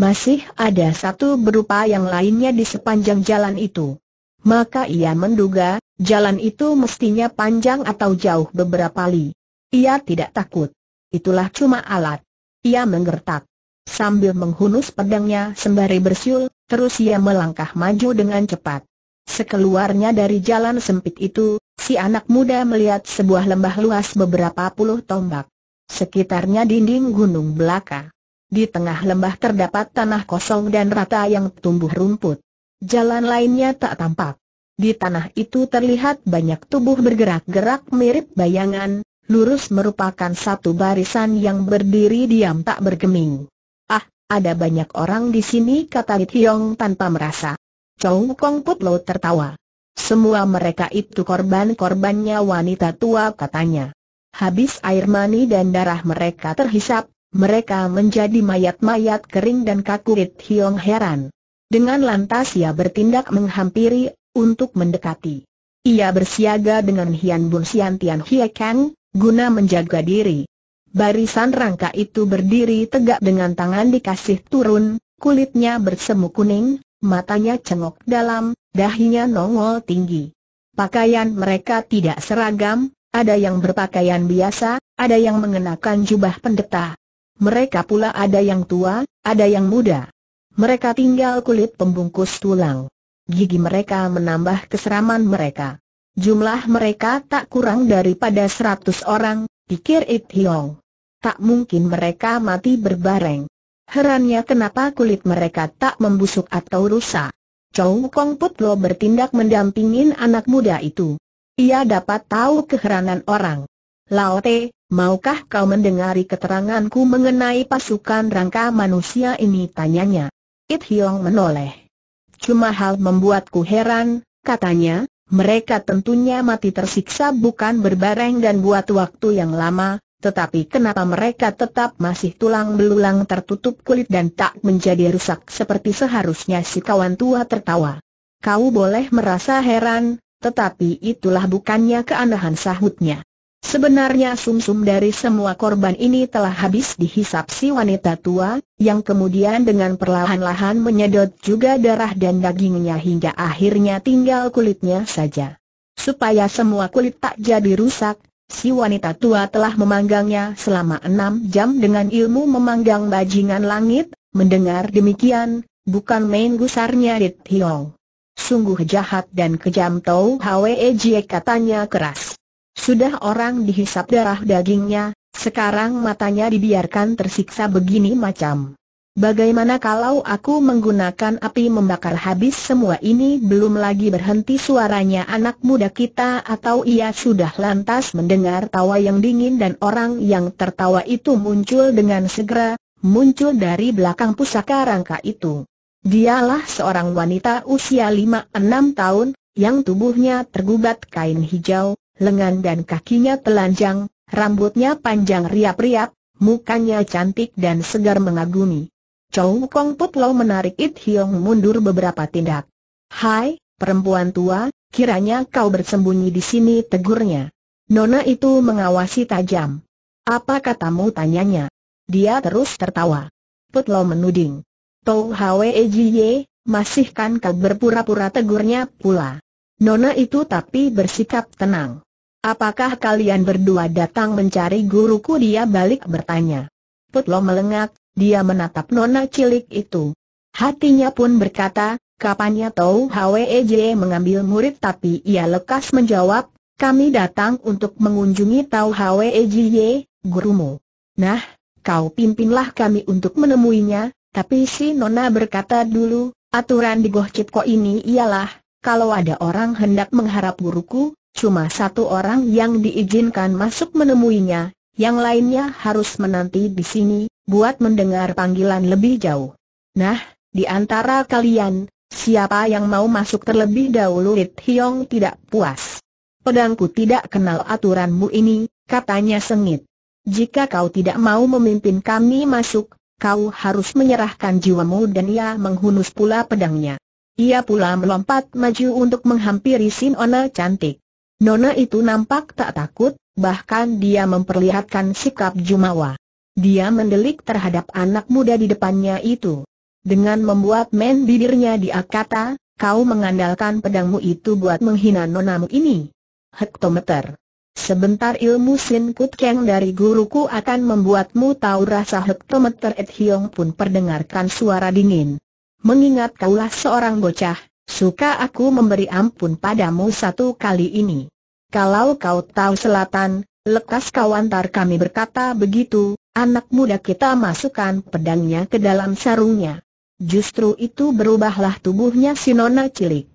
Masih ada satu berupa yang lainnya di sepanjang jalan itu. Maka ia menduga, jalan itu mestinya panjang atau jauh beberapa li. Ia tidak takut. Itulah cuma alat. Ia menggertak. Sambil menghunus pedangnya sembari bersiul, terus ia melangkah maju dengan cepat. Sekeluarnya dari jalan sempit itu, si anak muda melihat sebuah lembah luas beberapa puluh tombak. Sekitarnya dinding gunung belaka. Di tengah lembah terdapat tanah kosong dan rata yang tumbuh rumput. Jalan lainnya tak tampak. Di tanah itu terlihat banyak tubuh bergerak-gerak mirip bayangan, lurus merupakan satu barisan yang berdiri diam tak bergeming. Ah, ada banyak orang di sini kata Hiong tanpa merasa. Chong Kong Put Lo tertawa. Semua mereka itu korban-korbannya wanita tua katanya. Habis air mani dan darah mereka terhisap, mereka menjadi mayat-mayat kering dan kakurit Hiong heran. Dengan lantas ia bertindak menghampiri, untuk mendekati. Ia bersiaga dengan Hian Bun Sian Tian Hie Kang, guna menjaga diri. Barisan rangka itu berdiri tegak dengan tangan dikasih turun, kulitnya bersemu kuning, matanya cengok dalam, dahinya nongol tinggi. Pakaian mereka tidak seragam, ada yang berpakaian biasa, ada yang mengenakan jubah pendeta, mereka pula ada yang tua, ada yang muda. Mereka tinggal kulit pembungkus tulang. Gigi mereka menambah keseraman mereka. Jumlah mereka tak kurang daripada seratus orang, pikir It Hiong. Tak mungkin mereka mati berbareng. Herannya kenapa kulit mereka tak membusuk atau rusak. Chow Kong Put Lo bertindak mendampingin anak muda itu. Ia dapat tahu keheranan orang. Lao Te, maukah kau mendengari keteranganku mengenai pasukan rangka manusia ini? Tanyanya. It Hiong menoleh. Cuma hal membuatku heran, katanya, mereka tentunya mati tersiksa bukan berbareng dan buat waktu yang lama, tetapi kenapa mereka tetap masih tulang belulang tertutup kulit dan tak menjadi rusak seperti seharusnya si kawan tua tertawa. Kau boleh merasa heran, tetapi itulah bukannya keanehan sahutnya. Sebenarnya sumsum -sum dari semua korban ini telah habis dihisap si wanita tua, yang kemudian dengan perlahan-lahan menyedot juga darah dan dagingnya hingga akhirnya tinggal kulitnya saja. Supaya semua kulit tak jadi rusak, si wanita tua telah memanggangnya selama enam jam dengan ilmu memanggang bajingan langit, mendengar demikian, bukan main gusarnya Dit Hiong. Sungguh jahat dan kejam Tau Hwe Jie katanya keras. Sudah orang dihisap darah dagingnya, sekarang matanya dibiarkan tersiksa begini macam. Bagaimana kalau aku menggunakan api membakar habis semua ini belum lagi berhenti suaranya anak muda kita atau ia sudah lantas mendengar tawa yang dingin dan orang yang tertawa itu muncul dengan segera, muncul dari belakang pusaka rangka itu. Dialah seorang wanita usia 5-6 tahun, yang tubuhnya tergubat kain hijau, lengan dan kakinya telanjang, rambutnya panjang riap-riap, mukanya cantik dan segar mengagumi. Chow Kong Putlo menarik It Hiong mundur beberapa tindak. Hai, perempuan tua, kiranya kau bersembunyi di sini tegurnya. Nona itu mengawasi tajam. Apa katamu tanyanya? Dia terus tertawa. Putlo menuding. menuding. Tau Hwe masih masihkan kau berpura-pura tegurnya pula. Nona itu tapi bersikap tenang. Apakah kalian berdua datang mencari guruku dia balik bertanya. Putlo melengak, dia menatap nona cilik itu. Hatinya pun berkata, kapannya tahu HWEJ mengambil murid tapi ia lekas menjawab, kami datang untuk mengunjungi tahu HWEJ, gurumu. Nah, kau pimpinlah kami untuk menemuinya, tapi si nona berkata dulu, aturan di Goh Cipko ini ialah, kalau ada orang hendak mengharap guruku, Cuma satu orang yang diizinkan masuk menemuinya, yang lainnya harus menanti di sini, buat mendengar panggilan lebih jauh. Nah, di antara kalian, siapa yang mau masuk terlebih dahulu Rit Hiong tidak puas. Pedangku tidak kenal aturanmu ini, katanya sengit. Jika kau tidak mau memimpin kami masuk, kau harus menyerahkan jiwamu dan ia menghunus pula pedangnya. Ia pula melompat maju untuk menghampiri Sin Ona cantik. Nona itu nampak tak takut, bahkan dia memperlihatkan sikap jumawa. Dia mendelik terhadap anak muda di depannya itu. Dengan membuat men bibirnya dia kata, kau mengandalkan pedangmu itu buat menghina nonamu ini. Hektometer. Sebentar ilmu Sin Kut Keng dari guruku akan membuatmu tahu rasa hektometer Ed Hiong pun perdengarkan suara dingin. Mengingat kaulah seorang bocah, Suka aku memberi ampun padamu satu kali ini. Kalau kau tahu selatan, lekas kau antar kami berkata begitu, anak muda kita masukkan pedangnya ke dalam sarungnya. Justru itu berubahlah tubuhnya si nona cilik.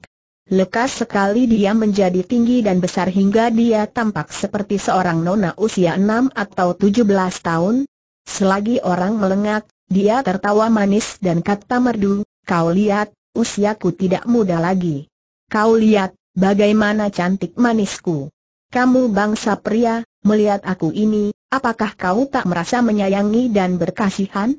Lekas sekali dia menjadi tinggi dan besar hingga dia tampak seperti seorang nona usia enam atau tujuh belas tahun. Selagi orang melengak, dia tertawa manis dan kata merdu, kau lihat, usiaku tidak muda lagi. Kau lihat, bagaimana cantik manisku. Kamu bangsa pria, melihat aku ini, apakah kau tak merasa menyayangi dan berkasihan?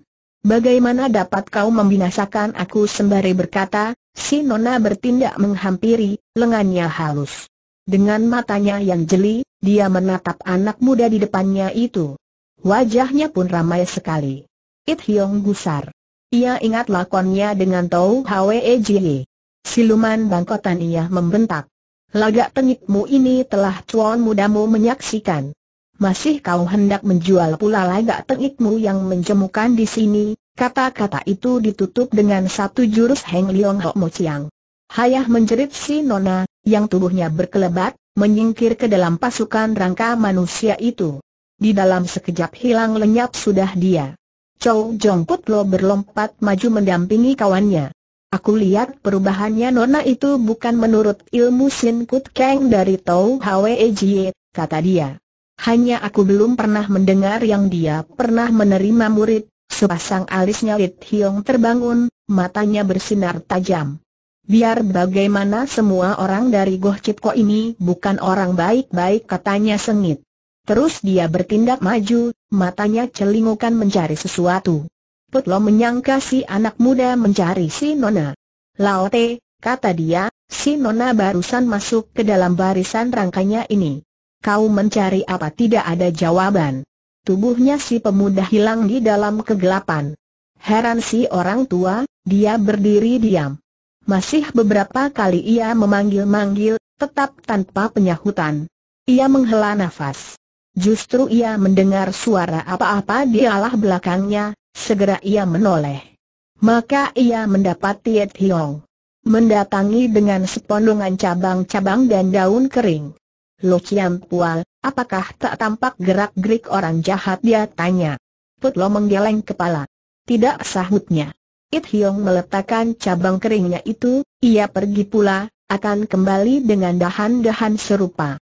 Bagaimana dapat kau membinasakan aku sembari berkata, si Nona bertindak menghampiri, lengannya halus. Dengan matanya yang jeli, dia menatap anak muda di depannya itu. Wajahnya pun ramai sekali. It Hyong gusar. Ia ingat lakonnya dengan Tau Hwe e Siluman bangkotan ia membentak. Lagak tengikmu ini telah cuan mudamu menyaksikan. Masih kau hendak menjual pula lagak tengikmu yang menjemukan di sini, kata-kata itu ditutup dengan satu jurus Heng Liong Hok Mo Chiang. Hayah menjerit si Nona, yang tubuhnya berkelebat, menyingkir ke dalam pasukan rangka manusia itu. Di dalam sekejap hilang lenyap sudah dia. Chow Jong Put Lo berlompat maju mendampingi kawannya. Aku lihat perubahannya nona itu bukan menurut ilmu Sin Kut Kang dari Tau Hwe Jie, kata dia. Hanya aku belum pernah mendengar yang dia pernah menerima murid, sepasang alisnya Lit Hiong terbangun, matanya bersinar tajam. Biar bagaimana semua orang dari Goh Cipko ini bukan orang baik-baik katanya sengit. Terus dia bertindak maju, matanya celingukan mencari sesuatu. Putlo menyangka si anak muda mencari si Nona. Laote, kata dia, si Nona barusan masuk ke dalam barisan rangkanya ini. Kau mencari apa tidak ada jawaban. Tubuhnya si pemuda hilang di dalam kegelapan. Heran si orang tua, dia berdiri diam. Masih beberapa kali ia memanggil-manggil, tetap tanpa penyahutan. Ia menghela nafas. Justru ia mendengar suara apa-apa di alah belakangnya, segera ia menoleh. Maka ia mendapat Tiet Hiong. Mendatangi dengan sepondongan cabang-cabang dan daun kering. Lo Chiam Pual, apakah tak tampak gerak-gerik orang jahat dia tanya. Put Lo menggeleng kepala. Tidak sahutnya. It Hiong meletakkan cabang keringnya itu, ia pergi pula, akan kembali dengan dahan-dahan serupa.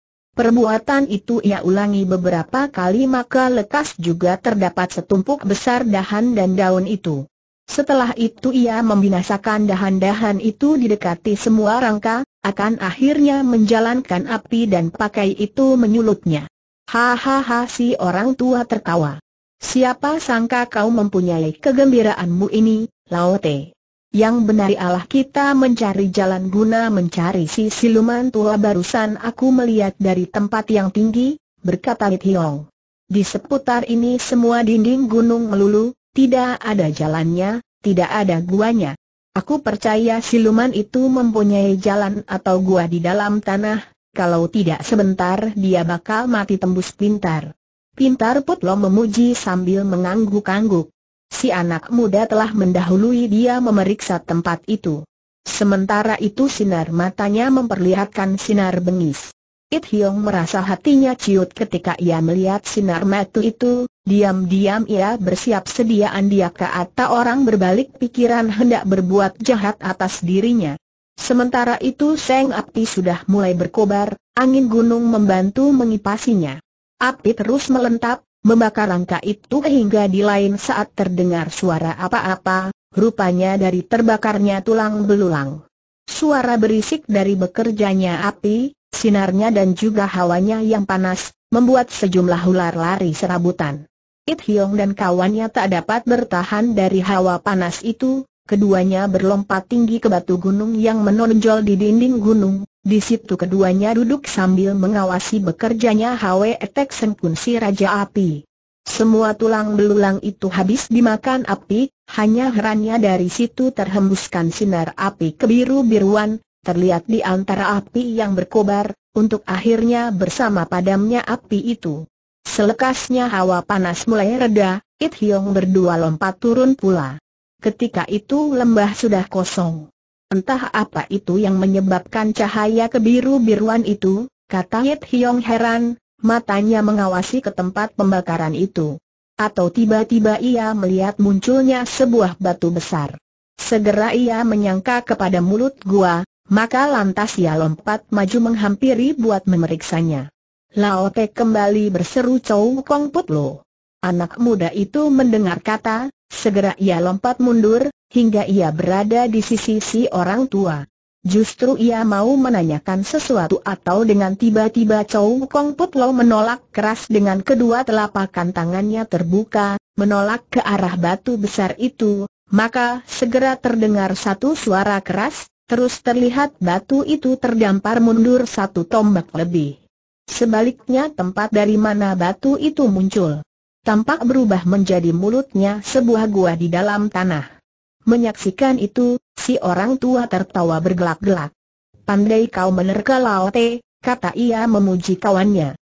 Perbuatan itu ia ulangi beberapa kali maka lekas juga terdapat setumpuk besar dahan dan daun itu. Setelah itu ia membinasakan dahan-dahan itu didekati semua rangka, akan akhirnya menjalankan api dan pakai itu menyulutnya. Hahaha si orang tua tertawa. Siapa sangka kau mempunyai kegembiraanmu ini, Laote yang benar Allah kita mencari jalan guna mencari si siluman tua barusan aku melihat dari tempat yang tinggi, berkata Hiong. Di seputar ini semua dinding gunung melulu, tidak ada jalannya, tidak ada guanya. Aku percaya siluman itu mempunyai jalan atau gua di dalam tanah, kalau tidak sebentar dia bakal mati tembus pintar. Pintar Putlo memuji sambil mengangguk-angguk si anak muda telah mendahului dia memeriksa tempat itu. Sementara itu sinar matanya memperlihatkan sinar bengis. It Hiong merasa hatinya ciut ketika ia melihat sinar mata itu, diam-diam ia bersiap sedia andiaka atau orang berbalik pikiran hendak berbuat jahat atas dirinya. Sementara itu seng api sudah mulai berkobar, angin gunung membantu mengipasinya. Api terus melentap, membakar rangka itu hingga di lain saat terdengar suara apa-apa, rupanya dari terbakarnya tulang belulang. Suara berisik dari bekerjanya api, sinarnya dan juga hawanya yang panas, membuat sejumlah ular lari serabutan. It Hiong dan kawannya tak dapat bertahan dari hawa panas itu, keduanya berlompat tinggi ke batu gunung yang menonjol di dinding gunung. Di situ keduanya duduk sambil mengawasi bekerjanya Hwe Etek Sengkun si Raja Api. Semua tulang belulang itu habis dimakan api, hanya herannya dari situ terhembuskan sinar api kebiru-biruan, terlihat di antara api yang berkobar, untuk akhirnya bersama padamnya api itu. Selekasnya hawa panas mulai reda, It Hiong berdua lompat turun pula ketika itu lembah sudah kosong. Entah apa itu yang menyebabkan cahaya kebiru-biruan itu, kata Yit Hiong heran, matanya mengawasi ke tempat pembakaran itu. Atau tiba-tiba ia melihat munculnya sebuah batu besar. Segera ia menyangka kepada mulut gua, maka lantas ia lompat maju menghampiri buat memeriksanya. Lao Te kembali berseru Chow Kong Put Lo. Anak muda itu mendengar kata, Segera ia lompat mundur, hingga ia berada di sisi si orang tua. Justru ia mau menanyakan sesuatu atau dengan tiba-tiba Chow Kong Put menolak keras dengan kedua telapakan tangannya terbuka, menolak ke arah batu besar itu, maka segera terdengar satu suara keras, terus terlihat batu itu terdampar mundur satu tombak lebih. Sebaliknya tempat dari mana batu itu muncul tampak berubah menjadi mulutnya sebuah gua di dalam tanah. Menyaksikan itu, si orang tua tertawa bergelak-gelak. Pandai kau menerka Laote, kata ia memuji kawannya.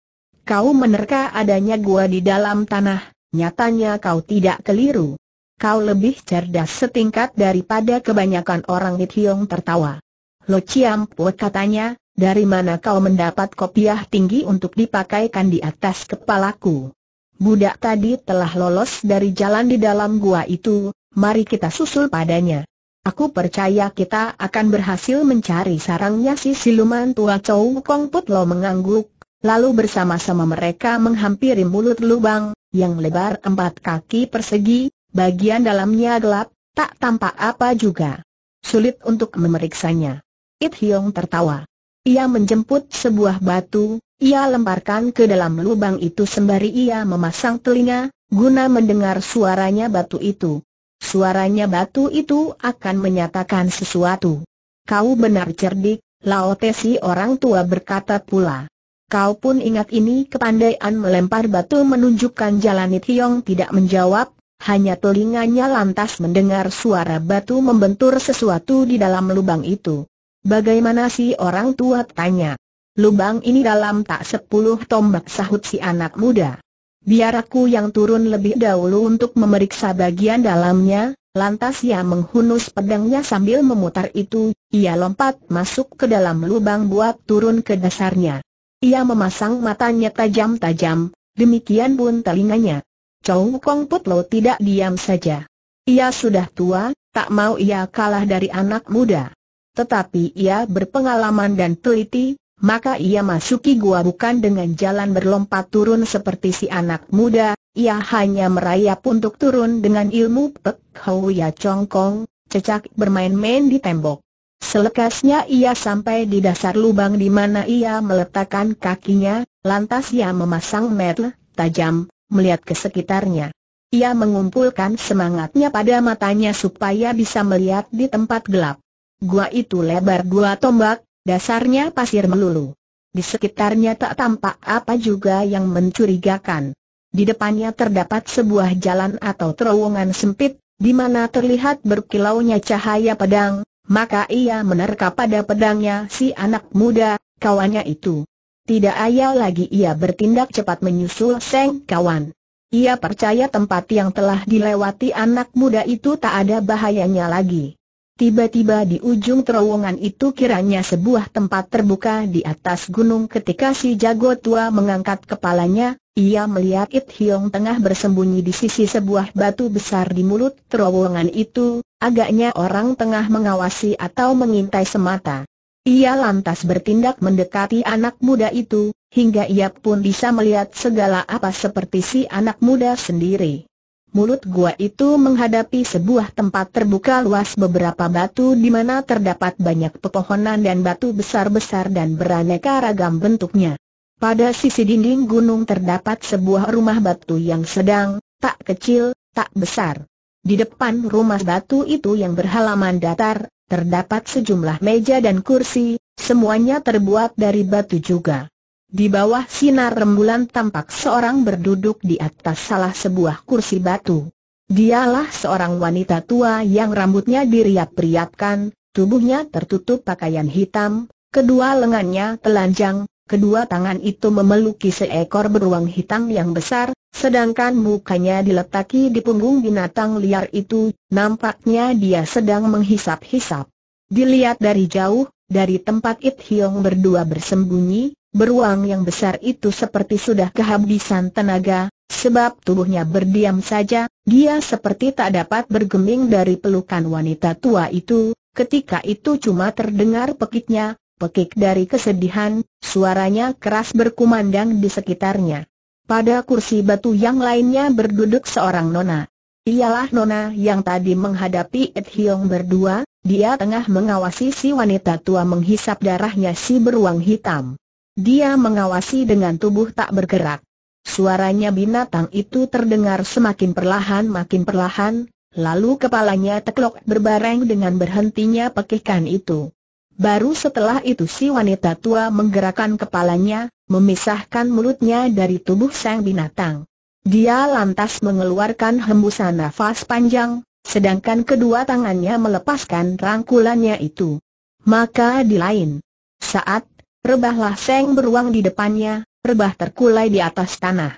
Kau menerka adanya gua di dalam tanah, nyatanya kau tidak keliru. Kau lebih cerdas setingkat daripada kebanyakan orang Nithiong tertawa. Lo ciampo katanya, dari mana kau mendapat kopiah tinggi untuk dipakaikan di atas kepalaku? Budak tadi telah lolos dari jalan di dalam gua itu, mari kita susul padanya. Aku percaya kita akan berhasil mencari sarangnya si siluman tua Chow Kong Put Lo mengangguk, lalu bersama-sama mereka menghampiri mulut lubang, yang lebar empat kaki persegi, bagian dalamnya gelap, tak tampak apa juga. Sulit untuk memeriksanya. It Hiong tertawa. Ia menjemput sebuah batu, ia lemparkan ke dalam lubang itu sembari ia memasang telinga, guna mendengar suaranya batu itu. Suaranya batu itu akan menyatakan sesuatu. Kau benar cerdik, Lao orang tua berkata pula. Kau pun ingat ini kepandaian melempar batu menunjukkan jalan Tiong tidak menjawab, hanya telinganya lantas mendengar suara batu membentur sesuatu di dalam lubang itu. Bagaimana si orang tua tanya? Lubang ini dalam tak sepuluh tombak sahut si anak muda. Biar aku yang turun lebih dahulu untuk memeriksa bagian dalamnya, lantas ia menghunus pedangnya sambil memutar itu, ia lompat masuk ke dalam lubang buat turun ke dasarnya. Ia memasang matanya tajam-tajam, demikian pun telinganya. Chow Kong Put tidak diam saja. Ia sudah tua, tak mau ia kalah dari anak muda tetapi ia berpengalaman dan teliti, maka ia masuki gua bukan dengan jalan berlompat turun seperti si anak muda, ia hanya merayap untuk turun dengan ilmu Pek Houya Chongkong, cecak bermain-main di tembok. Selekasnya ia sampai di dasar lubang di mana ia meletakkan kakinya, lantas ia memasang metel, tajam, melihat ke sekitarnya. Ia mengumpulkan semangatnya pada matanya supaya bisa melihat di tempat gelap. Gua itu lebar dua tombak, dasarnya pasir melulu. Di sekitarnya tak tampak apa juga yang mencurigakan. Di depannya terdapat sebuah jalan atau terowongan sempit, di mana terlihat berkilaunya cahaya pedang, maka ia menerka pada pedangnya si anak muda, kawannya itu. Tidak ayal lagi ia bertindak cepat menyusul Seng kawan. Ia percaya tempat yang telah dilewati anak muda itu tak ada bahayanya lagi. Tiba-tiba di ujung terowongan itu kiranya sebuah tempat terbuka di atas gunung ketika si jago tua mengangkat kepalanya, ia melihat It Hiong tengah bersembunyi di sisi sebuah batu besar di mulut terowongan itu, agaknya orang tengah mengawasi atau mengintai semata. Ia lantas bertindak mendekati anak muda itu, hingga ia pun bisa melihat segala apa seperti si anak muda sendiri. Mulut gua itu menghadapi sebuah tempat terbuka luas beberapa batu di mana terdapat banyak pepohonan dan batu besar-besar dan beraneka ragam bentuknya. Pada sisi dinding gunung terdapat sebuah rumah batu yang sedang, tak kecil, tak besar. Di depan rumah batu itu yang berhalaman datar, terdapat sejumlah meja dan kursi, semuanya terbuat dari batu juga. Di bawah sinar rembulan tampak seorang berduduk di atas salah sebuah kursi batu. Dialah seorang wanita tua yang rambutnya diriap-riapkan, tubuhnya tertutup pakaian hitam, kedua lengannya telanjang, kedua tangan itu memeluki seekor beruang hitam yang besar, sedangkan mukanya diletaki di punggung binatang liar itu, nampaknya dia sedang menghisap-hisap. Dilihat dari jauh, dari tempat It Hiong berdua bersembunyi, Beruang yang besar itu seperti sudah kehabisan tenaga, sebab tubuhnya berdiam saja, dia seperti tak dapat bergeming dari pelukan wanita tua itu, ketika itu cuma terdengar pekiknya, pekik dari kesedihan, suaranya keras berkumandang di sekitarnya. Pada kursi batu yang lainnya berduduk seorang nona. Ialah nona yang tadi menghadapi Ed Hiong berdua, dia tengah mengawasi si wanita tua menghisap darahnya si beruang hitam. Dia mengawasi dengan tubuh tak bergerak. Suaranya binatang itu terdengar semakin perlahan makin perlahan, lalu kepalanya teklok berbareng dengan berhentinya pekikan itu. Baru setelah itu si wanita tua menggerakkan kepalanya, memisahkan mulutnya dari tubuh sang binatang. Dia lantas mengeluarkan hembusan nafas panjang, sedangkan kedua tangannya melepaskan rangkulannya itu. Maka di lain saat, rebahlah Seng beruang di depannya, rebah terkulai di atas tanah.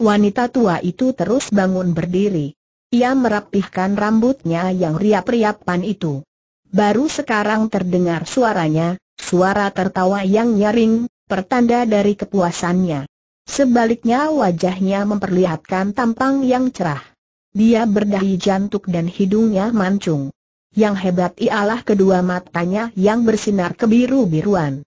Wanita tua itu terus bangun berdiri. Ia merapihkan rambutnya yang riap-riapan itu. Baru sekarang terdengar suaranya, suara tertawa yang nyaring, pertanda dari kepuasannya. Sebaliknya wajahnya memperlihatkan tampang yang cerah. Dia berdahi jantuk dan hidungnya mancung. Yang hebat ialah kedua matanya yang bersinar kebiru-biruan.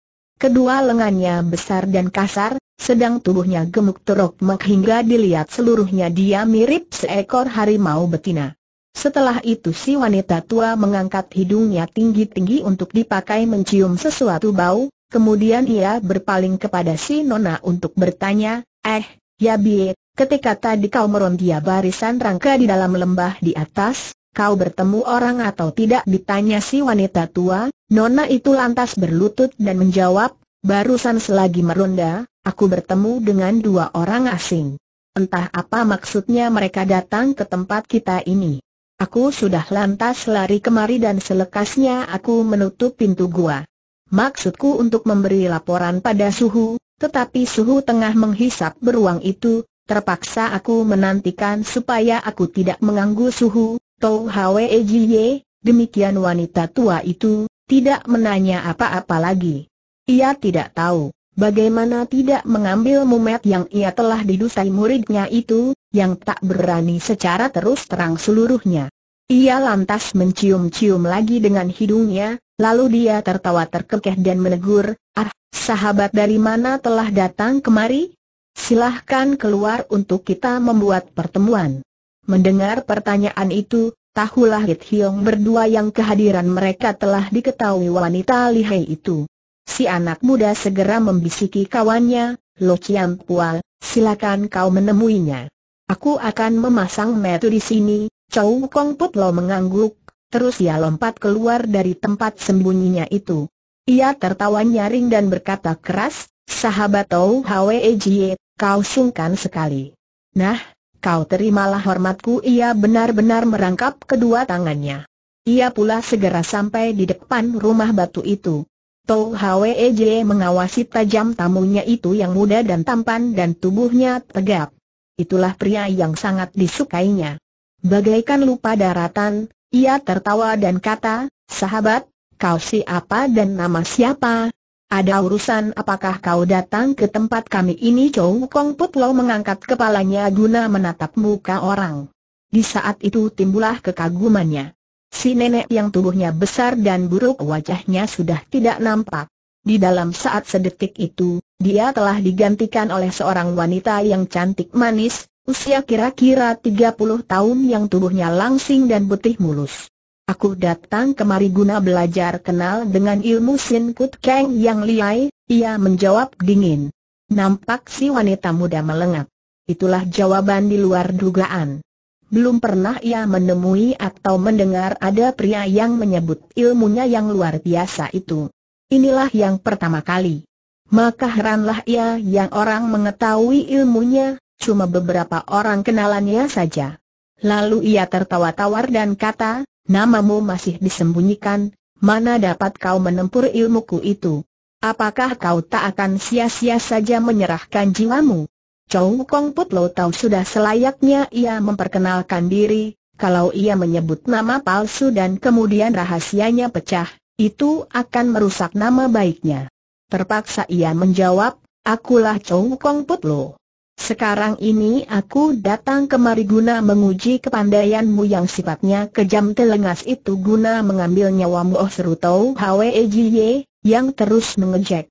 Kedua lengannya besar dan kasar, sedang tubuhnya gemuk teruk hingga dilihat seluruhnya dia mirip seekor harimau betina. Setelah itu si wanita tua mengangkat hidungnya tinggi-tinggi untuk dipakai mencium sesuatu bau, kemudian ia berpaling kepada si nona untuk bertanya, Eh, ya biet, ketika tadi kau merondia barisan rangka di dalam lembah di atas, kau bertemu orang atau tidak ditanya si wanita tua, nona itu lantas berlutut dan menjawab, barusan selagi meronda, aku bertemu dengan dua orang asing. Entah apa maksudnya mereka datang ke tempat kita ini. Aku sudah lantas lari kemari dan selekasnya aku menutup pintu gua. Maksudku untuk memberi laporan pada suhu, tetapi suhu tengah menghisap beruang itu, terpaksa aku menantikan supaya aku tidak mengganggu suhu, Tou Hwe Ejie, demikian wanita tua itu, tidak menanya apa-apa lagi. Ia tidak tahu, bagaimana tidak mengambil mumet yang ia telah didustai muridnya itu, yang tak berani secara terus terang seluruhnya. Ia lantas mencium-cium lagi dengan hidungnya, lalu dia tertawa terkekeh dan menegur, Ah, sahabat dari mana telah datang kemari? Silahkan keluar untuk kita membuat pertemuan. Mendengar pertanyaan itu, tahulah Hit Hiong berdua yang kehadiran mereka telah diketahui wanita lihai itu. Si anak muda segera membisiki kawannya, Lo Chiam Pual, silakan kau menemuinya. Aku akan memasang metu di sini, Chow Kong Put Lo mengangguk, terus ia lompat keluar dari tempat sembunyinya itu. Ia tertawa nyaring dan berkata keras, sahabat Tau Hwe Jie, kau sungkan sekali. Nah, kau terimalah hormatku ia benar-benar merangkap kedua tangannya. Ia pula segera sampai di depan rumah batu itu. Tau Hwej e mengawasi tajam tamunya itu yang muda dan tampan dan tubuhnya tegap. Itulah pria yang sangat disukainya. Bagaikan lupa daratan, ia tertawa dan kata, sahabat, kau siapa dan nama siapa, ada urusan apakah kau datang ke tempat kami ini Chow Kong Put Lo mengangkat kepalanya guna menatap muka orang. Di saat itu timbulah kekagumannya. Si nenek yang tubuhnya besar dan buruk wajahnya sudah tidak nampak. Di dalam saat sedetik itu, dia telah digantikan oleh seorang wanita yang cantik manis, usia kira-kira 30 tahun yang tubuhnya langsing dan putih mulus. Aku datang kemari guna belajar kenal dengan ilmu Sin Kut Kang yang liai, ia menjawab dingin. Nampak si wanita muda melengak. Itulah jawaban di luar dugaan. Belum pernah ia menemui atau mendengar ada pria yang menyebut ilmunya yang luar biasa itu. Inilah yang pertama kali. Maka heranlah ia yang orang mengetahui ilmunya, cuma beberapa orang kenalannya saja. Lalu ia tertawa tawar dan kata, namamu masih disembunyikan, mana dapat kau menempur ilmuku itu? Apakah kau tak akan sia-sia saja menyerahkan jiwamu? Chow Kong Put Lo tahu sudah selayaknya ia memperkenalkan diri, kalau ia menyebut nama palsu dan kemudian rahasianya pecah, itu akan merusak nama baiknya. Terpaksa ia menjawab, akulah Chow Kong Put Lo. Sekarang ini aku datang kemari guna menguji kepandaianmu yang sifatnya kejam telengas itu guna mengambil nyawamu Oh seru Tau Hwejie, e yang terus mengejek.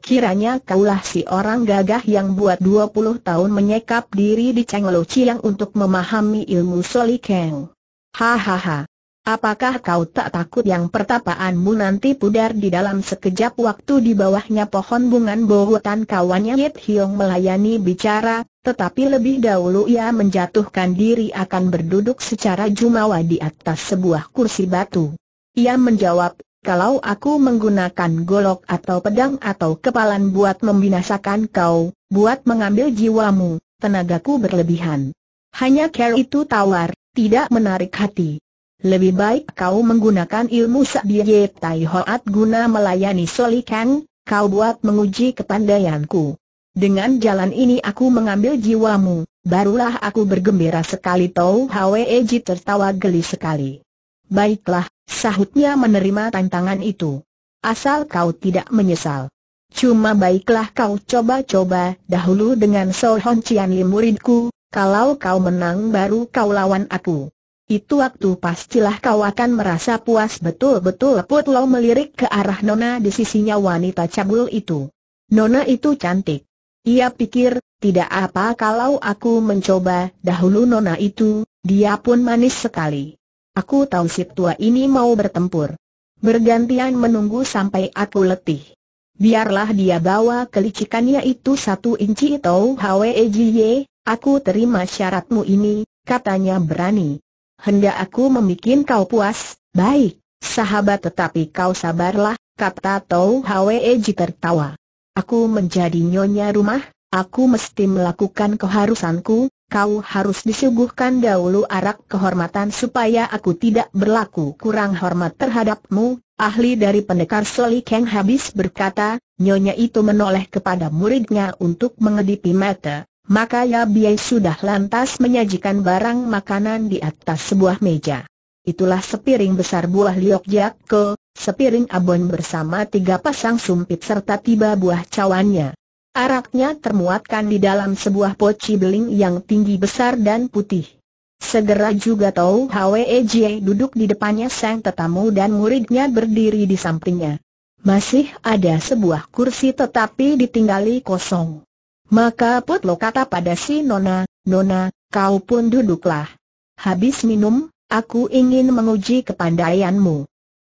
Kiranya kaulah si orang gagah yang buat 20 tahun menyekap diri di Lo Chiang untuk memahami ilmu Solikeng. Hahaha, Apakah kau tak takut yang pertapaanmu nanti pudar di dalam sekejap waktu di bawahnya pohon bungan bohutan kawannya Yit Hiong melayani bicara, tetapi lebih dahulu ia menjatuhkan diri akan berduduk secara jumawa di atas sebuah kursi batu. Ia menjawab, kalau aku menggunakan golok atau pedang atau kepalan buat membinasakan kau, buat mengambil jiwamu, tenagaku berlebihan. Hanya care itu tawar, tidak menarik hati. Lebih baik kau menggunakan ilmu Sabiye Tai Hoat guna melayani Solikan, kau buat menguji kepandaianku. Dengan jalan ini aku mengambil jiwamu, barulah aku bergembira sekali Tau Hwe Eji tertawa geli sekali. Baiklah, sahutnya menerima tantangan itu. Asal kau tidak menyesal. Cuma baiklah kau coba-coba dahulu dengan Sohon Cian Lim muridku, kalau kau menang baru kau lawan aku. Itu waktu pastilah kau akan merasa puas betul-betul Put Lo melirik ke arah Nona di sisinya wanita cabul itu. Nona itu cantik. Ia pikir, tidak apa kalau aku mencoba dahulu Nona itu, dia pun manis sekali. Aku tahu si tua ini mau bertempur. Bergantian menunggu sampai aku letih. Biarlah dia bawa kelicikannya itu satu inci atau HWEJY, aku terima syaratmu ini, katanya berani hendak aku memikin kau puas, baik, sahabat tetapi kau sabarlah, kata Tau Hwe Eji tertawa. Aku menjadi nyonya rumah, aku mesti melakukan keharusanku, kau harus disuguhkan dahulu arak kehormatan supaya aku tidak berlaku kurang hormat terhadapmu. Ahli dari pendekar Soli Keng habis berkata, nyonya itu menoleh kepada muridnya untuk mengedipi mata maka Ya Biai sudah lantas menyajikan barang makanan di atas sebuah meja. Itulah sepiring besar buah liok ke, sepiring abon bersama tiga pasang sumpit serta tiba buah cawannya. Araknya termuatkan di dalam sebuah poci beling yang tinggi besar dan putih. Segera juga tahu HWEJ e duduk di depannya sang tetamu dan muridnya berdiri di sampingnya. Masih ada sebuah kursi tetapi ditinggali kosong. Maka Putlo kata pada si Nona, Nona, kau pun duduklah. Habis minum, aku ingin menguji kepandaianmu.